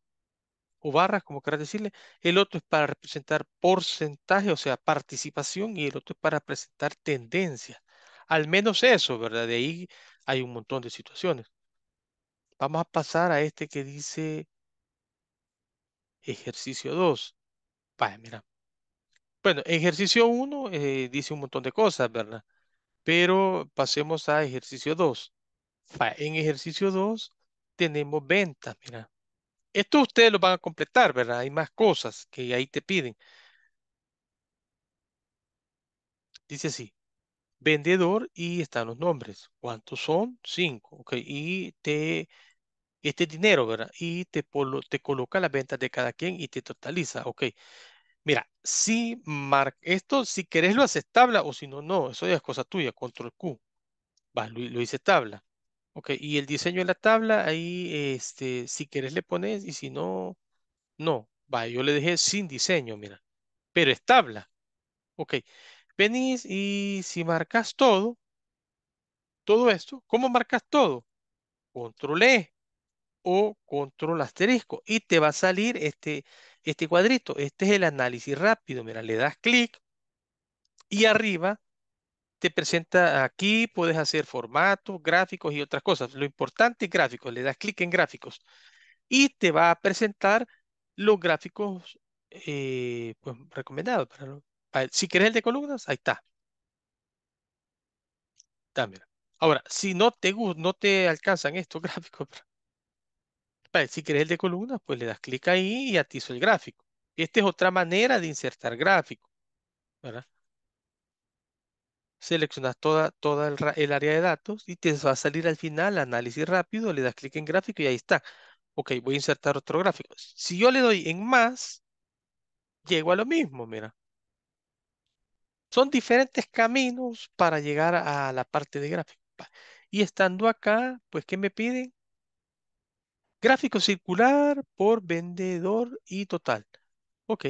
o barras, como querrás decirle. El otro es para representar porcentaje, o sea, participación, y el otro es para presentar tendencia. Al menos eso, ¿verdad? De ahí hay un montón de situaciones. Vamos a pasar a este que dice Ejercicio 2. mira. Bueno, ejercicio 1 eh, dice un montón de cosas, ¿verdad? Pero pasemos a ejercicio 2. en ejercicio 2 tenemos ventas, mira. Esto ustedes lo van a completar, ¿verdad? Hay más cosas que ahí te piden. Dice así, vendedor y están los nombres. ¿Cuántos son? Cinco. Ok. Y te este dinero, ¿verdad? Y te, te coloca las ventas de cada quien y te totaliza, ok. Mira, si mar, esto, si querés lo haces tabla o si no, no, eso es cosa tuya, control Q. Va, lo, hice tabla. Ok, y el diseño de la tabla, ahí, este, si querés le pones y si no, no. Va, yo le dejé sin diseño, mira. Pero es tabla. Ok, venís y si marcas todo, todo esto, ¿cómo marcas todo? Control E o control asterisco y te va a salir este, este cuadrito. Este es el análisis rápido. Mira, le das clic y arriba te presenta aquí, puedes hacer formatos, gráficos y otras cosas. Lo importante es gráficos, le das clic en gráficos y te va a presentar los gráficos eh, pues, recomendados. si quieres el de columnas, ahí está. Ahora, si no te, no te alcanzan estos gráficos, pues, si quieres el de columnas, pues le das clic ahí y atizo el gráfico. Esta es otra manera de insertar gráfico. Seleccionas toda, toda el, área de datos y te va a salir al final análisis rápido, le das clic en gráfico y ahí está. Ok, voy a insertar otro gráfico. Si yo le doy en más, llego a lo mismo, mira. Son diferentes caminos para llegar a la parte de gráfico. Y estando acá, pues, ¿qué me piden? Gráfico circular por vendedor y total. Ok.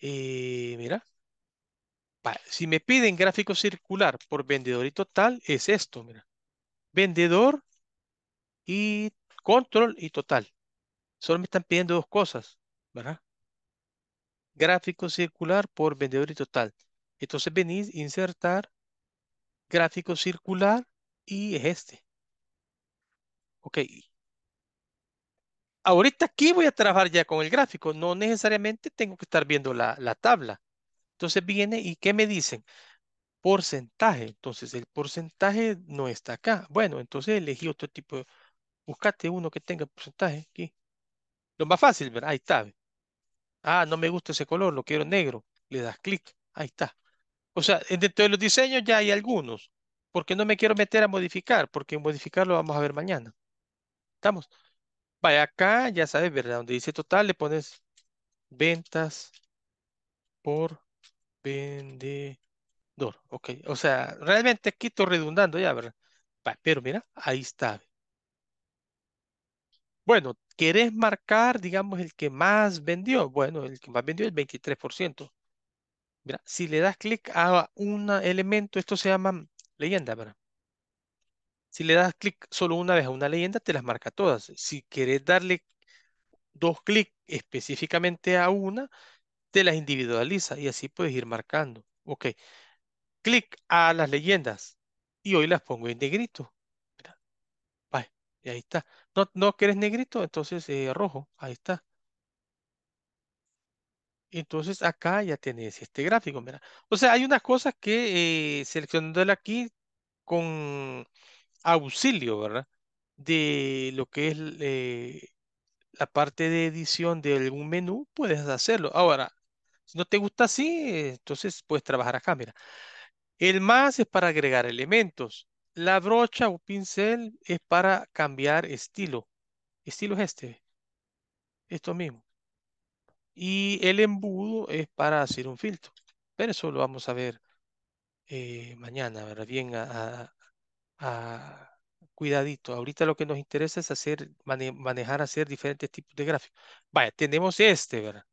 Eh, mira. Si me piden gráfico circular por vendedor y total, es esto, mira. Vendedor y control y total. Solo me están pidiendo dos cosas, ¿verdad? Gráfico circular por vendedor y total. Entonces venís, insertar, gráfico circular y es este. Ok, ahorita aquí voy a trabajar ya con el gráfico, no necesariamente tengo que estar viendo la, tabla. Entonces viene y ¿qué me dicen? Porcentaje. Entonces el porcentaje no está acá. Bueno, entonces elegí otro tipo. De, buscate uno que tenga porcentaje aquí. Lo más fácil, ¿verdad? Ahí está. Ah, no me gusta ese color, lo quiero negro. Le das clic. Ahí está. O sea, dentro de los diseños ya hay algunos. Porque no me quiero meter a modificar, porque modificarlo vamos a ver mañana. ¿Estamos? Vaya acá, ya sabes, ¿verdad? Donde dice total, le pones ventas por vendedor. Ok, o sea, realmente quito redundando ya, ¿verdad? pero mira, ahí está. Bueno, ¿querés marcar, digamos, el que más vendió? Bueno, el que más vendió es el 23%. Mira, si le das clic a un elemento, esto se llama leyenda, ¿verdad? Si le das clic solo una vez a una leyenda, te las marca todas. Si quieres darle dos clics específicamente a una, te las individualiza y así puedes ir marcando. Ok, clic a las leyendas y hoy las pongo en negrito. Vale, y ahí está. No, no quieres negrito, entonces eh, rojo. Ahí está. Entonces acá ya tenés este gráfico, O sea, hay unas cosas que eh, seleccionándola aquí con auxilio, ¿verdad? De lo que es eh, la parte de edición de algún menú, puedes hacerlo. Ahora, si no te gusta así, entonces puedes trabajar a cámara El más es para agregar elementos. La brocha o pincel es para cambiar estilo. Estilo es este. Esto mismo. Y el embudo es para hacer un filtro. Pero eso lo vamos a ver eh, mañana, ¿verdad? Bien a, cuidadito. Ahorita lo que nos interesa es hacer, manejar, hacer diferentes tipos de gráficos. Vaya, tenemos este, ¿verdad?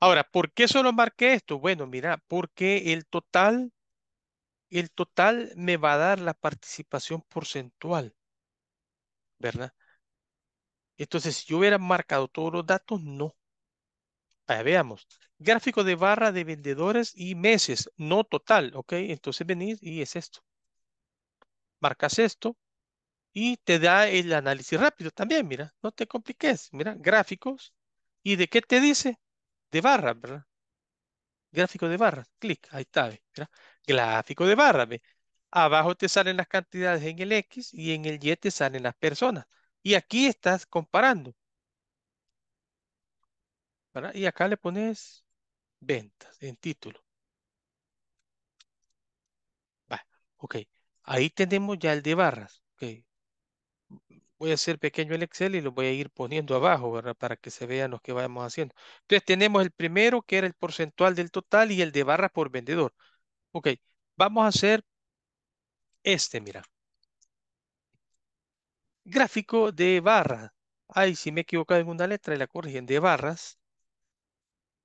Ahora, ¿por qué solo marqué esto? Bueno, mira, porque el total, el total me va a dar la participación porcentual, ¿verdad? Entonces, si yo hubiera marcado todos los datos, no. Vaya, veamos. Gráfico de barra de vendedores y meses, no total, ¿ok? Entonces venís y es esto marcas esto y te da el análisis rápido también, mira, no te compliques, mira, gráficos. ¿Y de qué te dice? De barra, ¿verdad? Gráfico de barra, clic, ahí está, mira. Gráfico de barra, ¿ve? Abajo te salen las cantidades en el X y en el Y te salen las personas. Y aquí estás comparando. ¿verdad? Y acá le pones ventas en título. Va, ok. Ahí tenemos ya el de barras. Voy a hacer pequeño el Excel y lo voy a ir poniendo abajo, Para que se vean los que vamos haciendo. Entonces tenemos el primero que era el porcentual del total y el de barras por vendedor. Ok, vamos a hacer este, mira. Gráfico de barras. Ay, si me he equivocado en una letra y la corrigen de barras.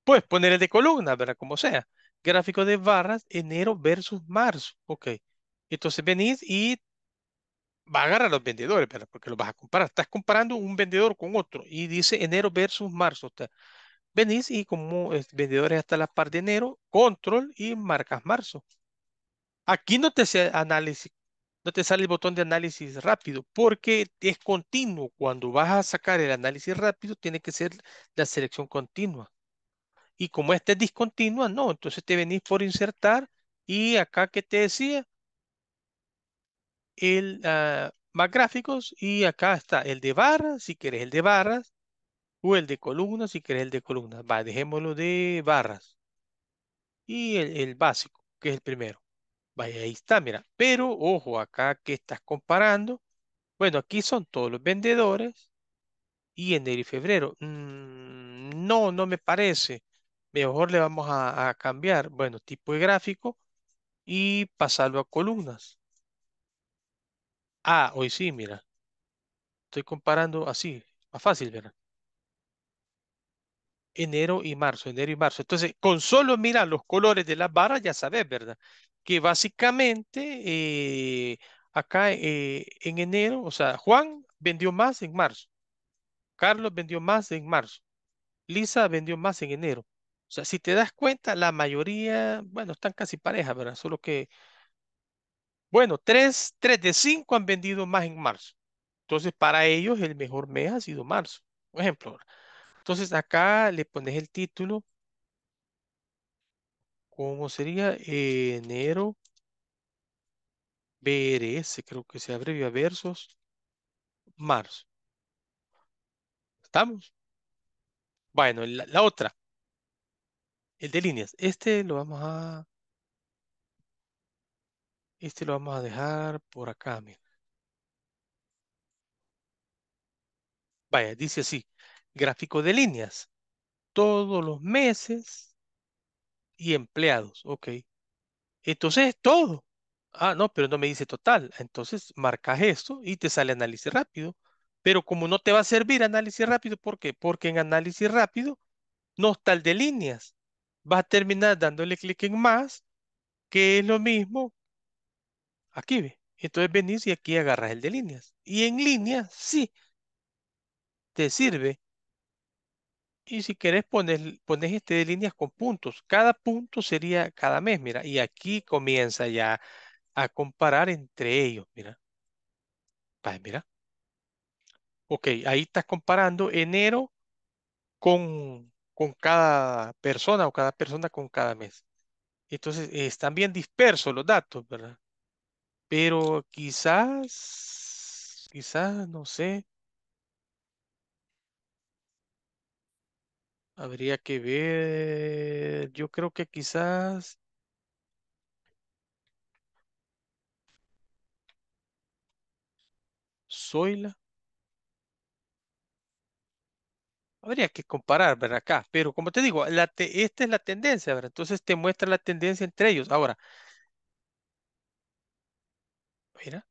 Pues poner el de columna, ¿verdad? Como sea. Gráfico de barras, enero versus marzo. Ok. Entonces venís y va a agarrar a los vendedores, ¿verdad? Porque los vas a comparar. Estás comparando un vendedor con otro y dice enero versus marzo. Venís y como vendedores hasta la par de enero, control y marcas marzo. Aquí no te sale análisis, no te sale el botón de análisis rápido porque es continuo. Cuando vas a sacar el análisis rápido, tiene que ser la selección continua. Y como esta es discontinua, no, entonces te venís por insertar y acá que te decía, el ah, más gráficos y acá está el de barras, si querés el de barras, o el de columnas, si querés el de columnas. Va, dejémoslo de barras. Y el, básico, que es el primero. Vaya, ahí está, mira. Pero, ojo, acá que estás comparando. Bueno, aquí son todos los vendedores. Y enero y febrero. Mm, no, no me parece. Mejor le vamos a cambiar, bueno, tipo de gráfico y pasarlo a columnas. Ah, hoy sí, mira. Estoy comparando así, más fácil, ¿verdad? Enero y marzo, enero y marzo. Entonces, con solo mirar los colores de las barras, ya sabes, ¿verdad? Que básicamente eh, acá eh, en enero, o sea, Juan vendió más en marzo. Carlos vendió más en marzo. Lisa vendió más en enero. O sea, si te das cuenta, la mayoría, bueno, están casi parejas, ¿verdad? Solo que bueno, tres, de cinco han vendido más en marzo. Entonces, para ellos el mejor mes ha sido marzo. Por ejemplo, entonces acá le pones el título. ¿Cómo sería? Enero. BRS, creo que se abrevia versos. Marzo. ¿Estamos? Bueno, la otra. El de líneas. Este lo vamos a este lo vamos a dejar por acá, mira. Vaya, dice así, gráfico de líneas, todos los meses y empleados, ok. Entonces es todo. Ah, no, pero no me dice total. Entonces marcas esto y te sale análisis rápido. Pero como no te va a servir análisis rápido, ¿por qué? Porque en análisis rápido no está el de líneas. Vas a terminar dándole clic en más, que es lo mismo Aquí ve. Entonces venís y aquí agarras el de líneas. Y en línea, sí. Te sirve. Y si querés poner, pones este de líneas con puntos. Cada punto sería cada mes, mira. Y aquí comienza ya a comparar entre ellos, mira. mira. Ok, ahí estás comparando enero con, con cada persona o cada persona con cada mes. Entonces están bien dispersos los datos, ¿verdad? Pero quizás, quizás, no sé. Habría que ver, yo creo que quizás... Zoila. Habría que comparar, ¿verdad? Acá, pero como te digo, la esta es la tendencia, ¿verdad? Entonces te muestra la tendencia entre ellos. Ahora, Mira,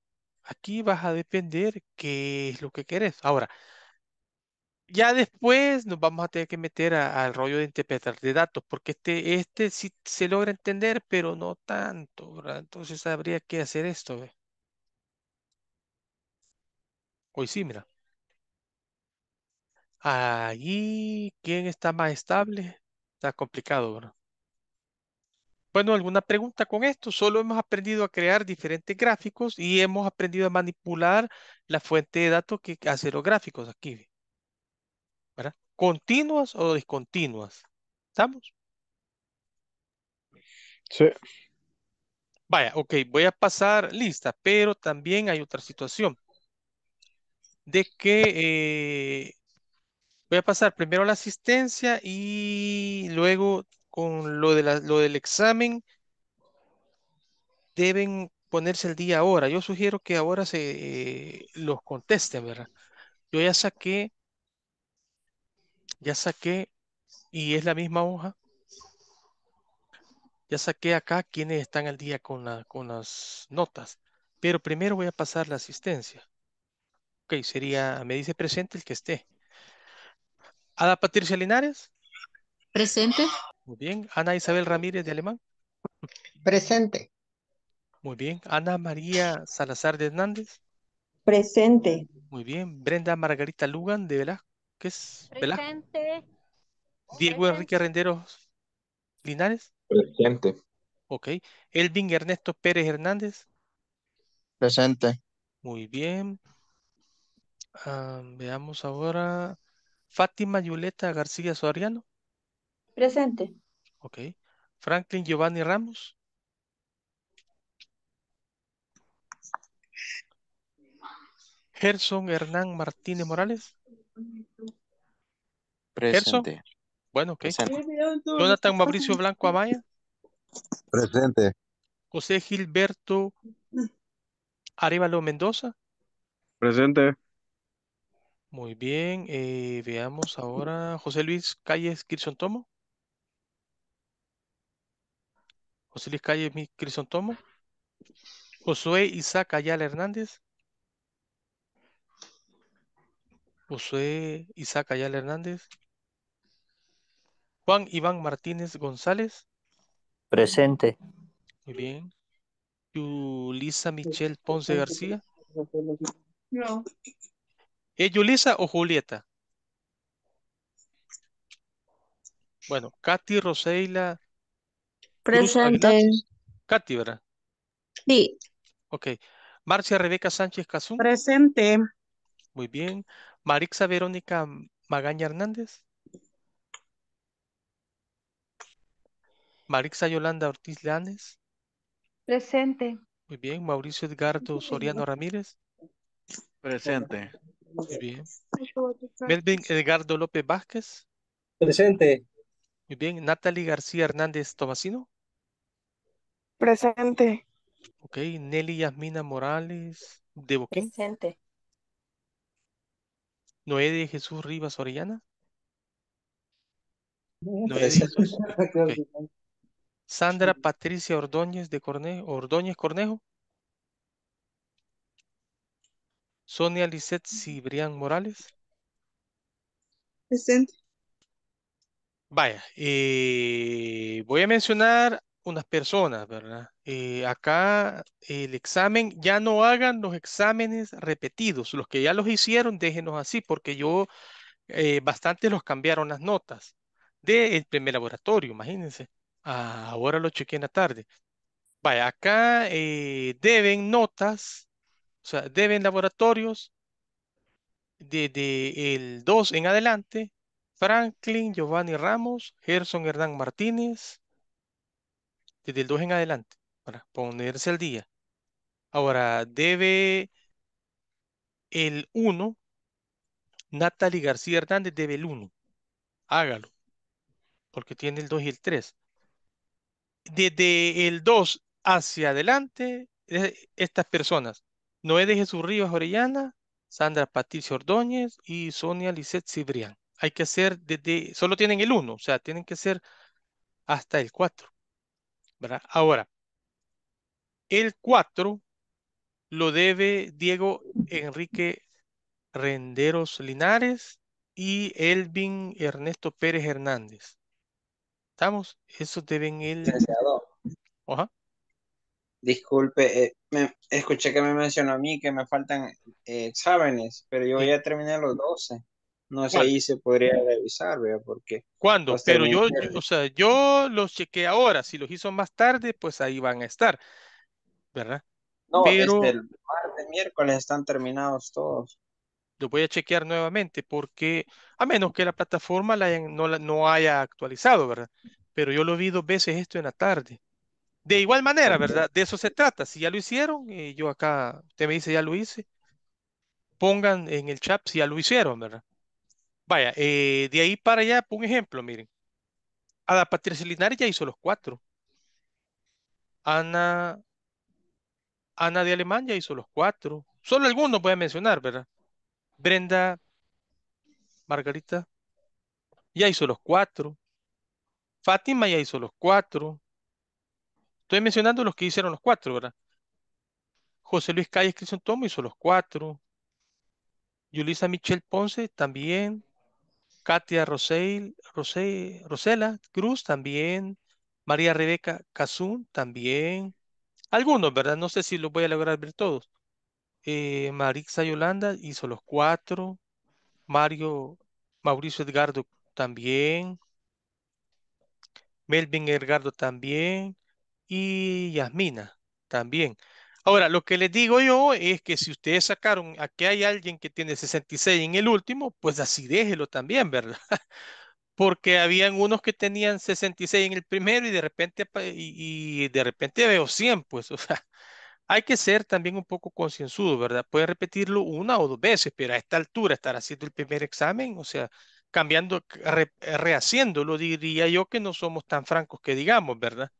aquí vas a depender qué es lo que querés. Ahora, ya después nos vamos a tener que meter al rollo de interpretar de datos, porque este, este, sí se logra entender, pero no tanto, ¿verdad? Entonces habría que hacer esto, ¿ve? Hoy sí, mira. Allí, ¿quién está más estable? Está complicado, ¿verdad? Bueno, ¿alguna pregunta con esto? Solo hemos aprendido a crear diferentes gráficos y hemos aprendido a manipular la fuente de datos que hace los gráficos aquí. ¿Verdad? ¿Continuas o discontinuas? ¿Estamos? Sí. Vaya, ok, voy a pasar lista, pero también hay otra situación. De que eh, voy a pasar primero la asistencia y luego con lo, de la, lo del examen, deben ponerse el día ahora. Yo sugiero que ahora se eh, los contesten, ¿verdad? Yo ya saqué, ya saqué, y es la misma hoja. Ya saqué acá quienes están al día con, la, con las notas. Pero primero voy a pasar la asistencia. Ok, sería, me dice presente el que esté. Ada Patricia Linares. Presente. Muy bien. Ana Isabel Ramírez de Alemán. Presente. Muy bien. Ana María Salazar de Hernández. Presente. Muy bien. Brenda Margarita Lugan de Velázquez. es? Presente. Diego Enrique Renderos Linares. Presente. Ok. Elvin Ernesto Pérez Hernández. Presente. Muy bien. Ah, veamos ahora. Fátima Yuleta García Soriano. Presente. Ok. Franklin Giovanni Ramos. Gerson Hernán Martínez Morales. Presente. Bueno, ok. Presente. Jonathan Mauricio Blanco Amaya. Presente. José Gilberto Arevalo Mendoza. Presente. Muy bien. Eh, veamos ahora José Luis Calles Kirson Tomo. José Luis Calles Crisontomo, Josué Isaac Ayala Hernández, Josué Isaac Ayala Hernández, Juan Iván Martínez González, presente. Muy bien. Yulisa Michelle Ponce García. No. ¿Es Yulisa o Julieta? Bueno, Katy Roseila Presente. Katy, ¿verdad? Sí. Ok. Marcia Rebeca Sánchez Cazú. Presente. Muy bien. Marixa Verónica Magaña Hernández. Marixa Yolanda Ortiz Leones Presente. Muy bien. Mauricio Edgardo Soriano Ramírez. Presente. Muy bien. Melvin Edgardo López Vázquez. Presente. Muy bien. Natalie García Hernández Tomasino. Presente. Ok, Nelly Yasmina Morales de Boquín. Presente. Noé de Jesús Rivas Orellana. Mm, Noé Jesús. Sandra Patricia Ordóñez de Cornejo, Ordóñez Cornejo. Sonia Lisset Cibrián Morales. Presente. Vaya, eh, voy a mencionar unas personas, ¿verdad? Eh, acá el examen, ya no hagan los exámenes repetidos, los que ya los hicieron, déjenos así, porque yo, eh, bastante los cambiaron las notas del primer laboratorio, imagínense. Ah, ahora lo chequeé en la tarde. Vaya, acá eh, deben notas, o sea, deben laboratorios desde de el 2 en adelante, Franklin, Giovanni Ramos, Gerson Hernán Martínez, desde el 2 en adelante, para ponerse al día. Ahora, debe el 1, Natalie García Hernández debe el 1, hágalo, porque tiene el 2 y el 3. Desde el 2 hacia adelante, eh, estas personas, Noé de Jesús Rivas Orellana, Sandra Patricia Ordóñez y Sonia Lisset Cibrián. Hay que hacer desde, solo tienen el 1, o sea, tienen que ser hasta el 4. Ahora, el 4 lo debe Diego Enrique Renderos Linares y Elvin Ernesto Pérez Hernández. ¿Estamos? Eso deben el... Ajá. Disculpe, eh, escuché que me mencionó a mí que me faltan eh, exámenes, pero yo ya terminé los 12. No sé, ahí se podría revisar, vea, porque. ¿Cuándo? Pero yo, o sea, yo los chequeé ahora. Si los hizo más tarde, pues ahí van a estar. ¿Verdad? No, Pero... el martes, miércoles están terminados todos. Los voy a chequear nuevamente porque, a menos que la plataforma no, la, no haya actualizado, ¿verdad? Pero yo lo vi dos veces esto en la tarde. De igual manera, ¿verdad? De eso se trata. Si ya lo hicieron, y eh, yo acá, usted me dice ya lo hice, pongan en el chat si ya lo hicieron, ¿verdad? Vaya, eh, de ahí para allá, un ejemplo, miren. Ada Patricia Linares ya hizo los cuatro. Ana, Ana de Alemania hizo los cuatro. Solo algunos voy a mencionar, ¿verdad? Brenda, Margarita, ya hizo los cuatro. Fátima ya hizo los cuatro. Estoy mencionando los que hicieron los cuatro, ¿verdad? José Luis Calles Tomo hizo los cuatro. Yulisa Michelle Ponce también. Katia Rosel, Rosela Cruz también, María Rebeca Cazún también, algunos, ¿verdad? No sé si los voy a lograr ver todos. Eh, Marixa Yolanda hizo los cuatro, Mario, Mauricio Edgardo también, Melvin Edgardo también y Yasmina también. Ahora, lo que les digo yo es que si ustedes sacaron a que hay alguien que tiene 66 en el último, pues así déjelo también, ¿verdad? Porque habían unos que tenían 66 en el primero y de repente, y, de repente veo 100, pues, o sea, hay que ser también un poco concienzudo, ¿verdad? Puede repetirlo una o dos veces, pero a esta altura estar haciendo el primer examen, o sea, cambiando, rehaciéndolo, diría yo que no somos tan francos que digamos, ¿verdad?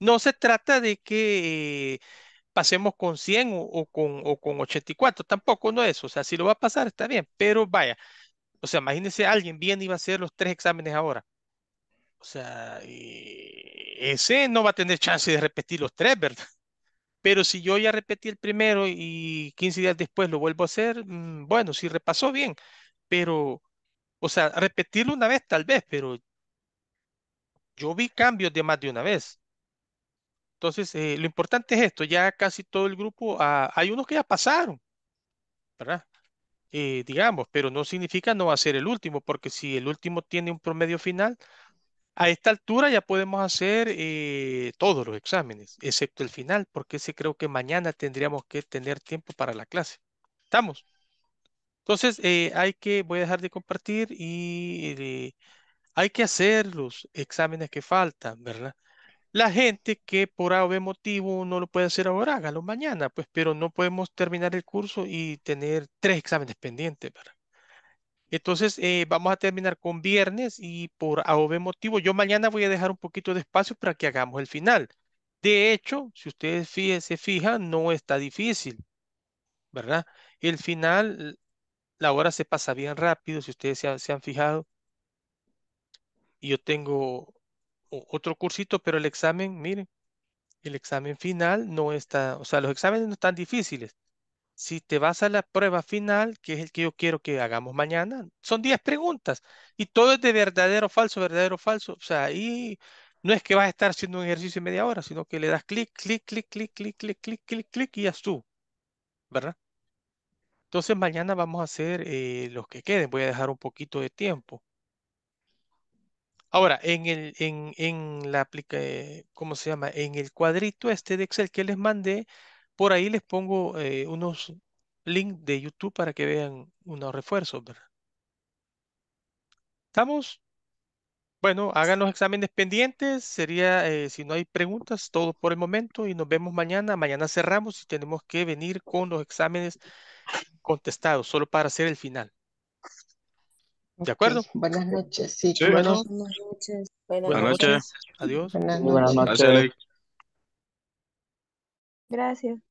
No se trata de que eh, pasemos con 100 o, con, 84, tampoco no es, o sea, si lo va a pasar está bien, pero vaya, o sea, imagínense alguien viene y va a hacer los tres exámenes ahora. O sea, eh, ese no va a tener chance de repetir los tres, ¿verdad? Pero si yo ya repetí el primero y 15 días después lo vuelvo a hacer, mm, bueno, si repasó bien, pero, o sea, repetirlo una vez tal vez, pero yo vi cambios de más de una vez. Entonces, eh, lo importante es esto, ya casi todo el grupo, ah, hay unos que ya pasaron, ¿verdad? Eh, digamos, pero no significa no hacer el último, porque si el último tiene un promedio final, a esta altura ya podemos hacer eh, todos los exámenes, excepto el final, porque ese creo que mañana tendríamos que tener tiempo para la clase. ¿Estamos? Entonces, hay que, voy a dejar de compartir y hay que hacer los exámenes que faltan, ¿verdad? La gente que por A o B motivo no lo puede hacer ahora, hágalo mañana, pues, pero no podemos terminar el curso y tener tres exámenes pendientes, ¿verdad? Entonces, eh, vamos a terminar con viernes y por A motivo, yo mañana voy a dejar un poquito de espacio para que hagamos el final. De hecho, si ustedes se fijan, no está difícil, ¿verdad? El final, la hora se pasa bien rápido, si ustedes se han, se han fijado. Y yo tengo otro cursito, pero el examen, miren, el examen final no está, o sea, los exámenes no están difíciles. Si te vas a la prueba final, que es el que yo quiero que hagamos mañana, son 10 preguntas y todo es de verdadero, falso, verdadero, falso. O sea, ahí no es que vas a estar haciendo un ejercicio en media hora, sino que le das clic, clic, clic, clic, clic, clic, clic, clic, clic y ya tú, ¿verdad? Entonces mañana vamos a hacer eh, los que queden. Voy a dejar un poquito de tiempo. Ahora, en el, en, la aplica, ¿cómo se llama? En el cuadrito este de Excel que les mandé, por ahí les pongo eh, unos links de YouTube para que vean unos refuerzos, ¿verdad? ¿Estamos? Bueno, hagan los exámenes pendientes. Sería, eh, si no hay preguntas, todo por el momento y nos vemos mañana. Mañana cerramos y tenemos que venir con los exámenes contestados, solo para hacer el final. ¿De acuerdo? Buenas noches, sí. buenas, noches. Buenas, noches. Adiós. Buenas noches. Buenas noches. Gracias.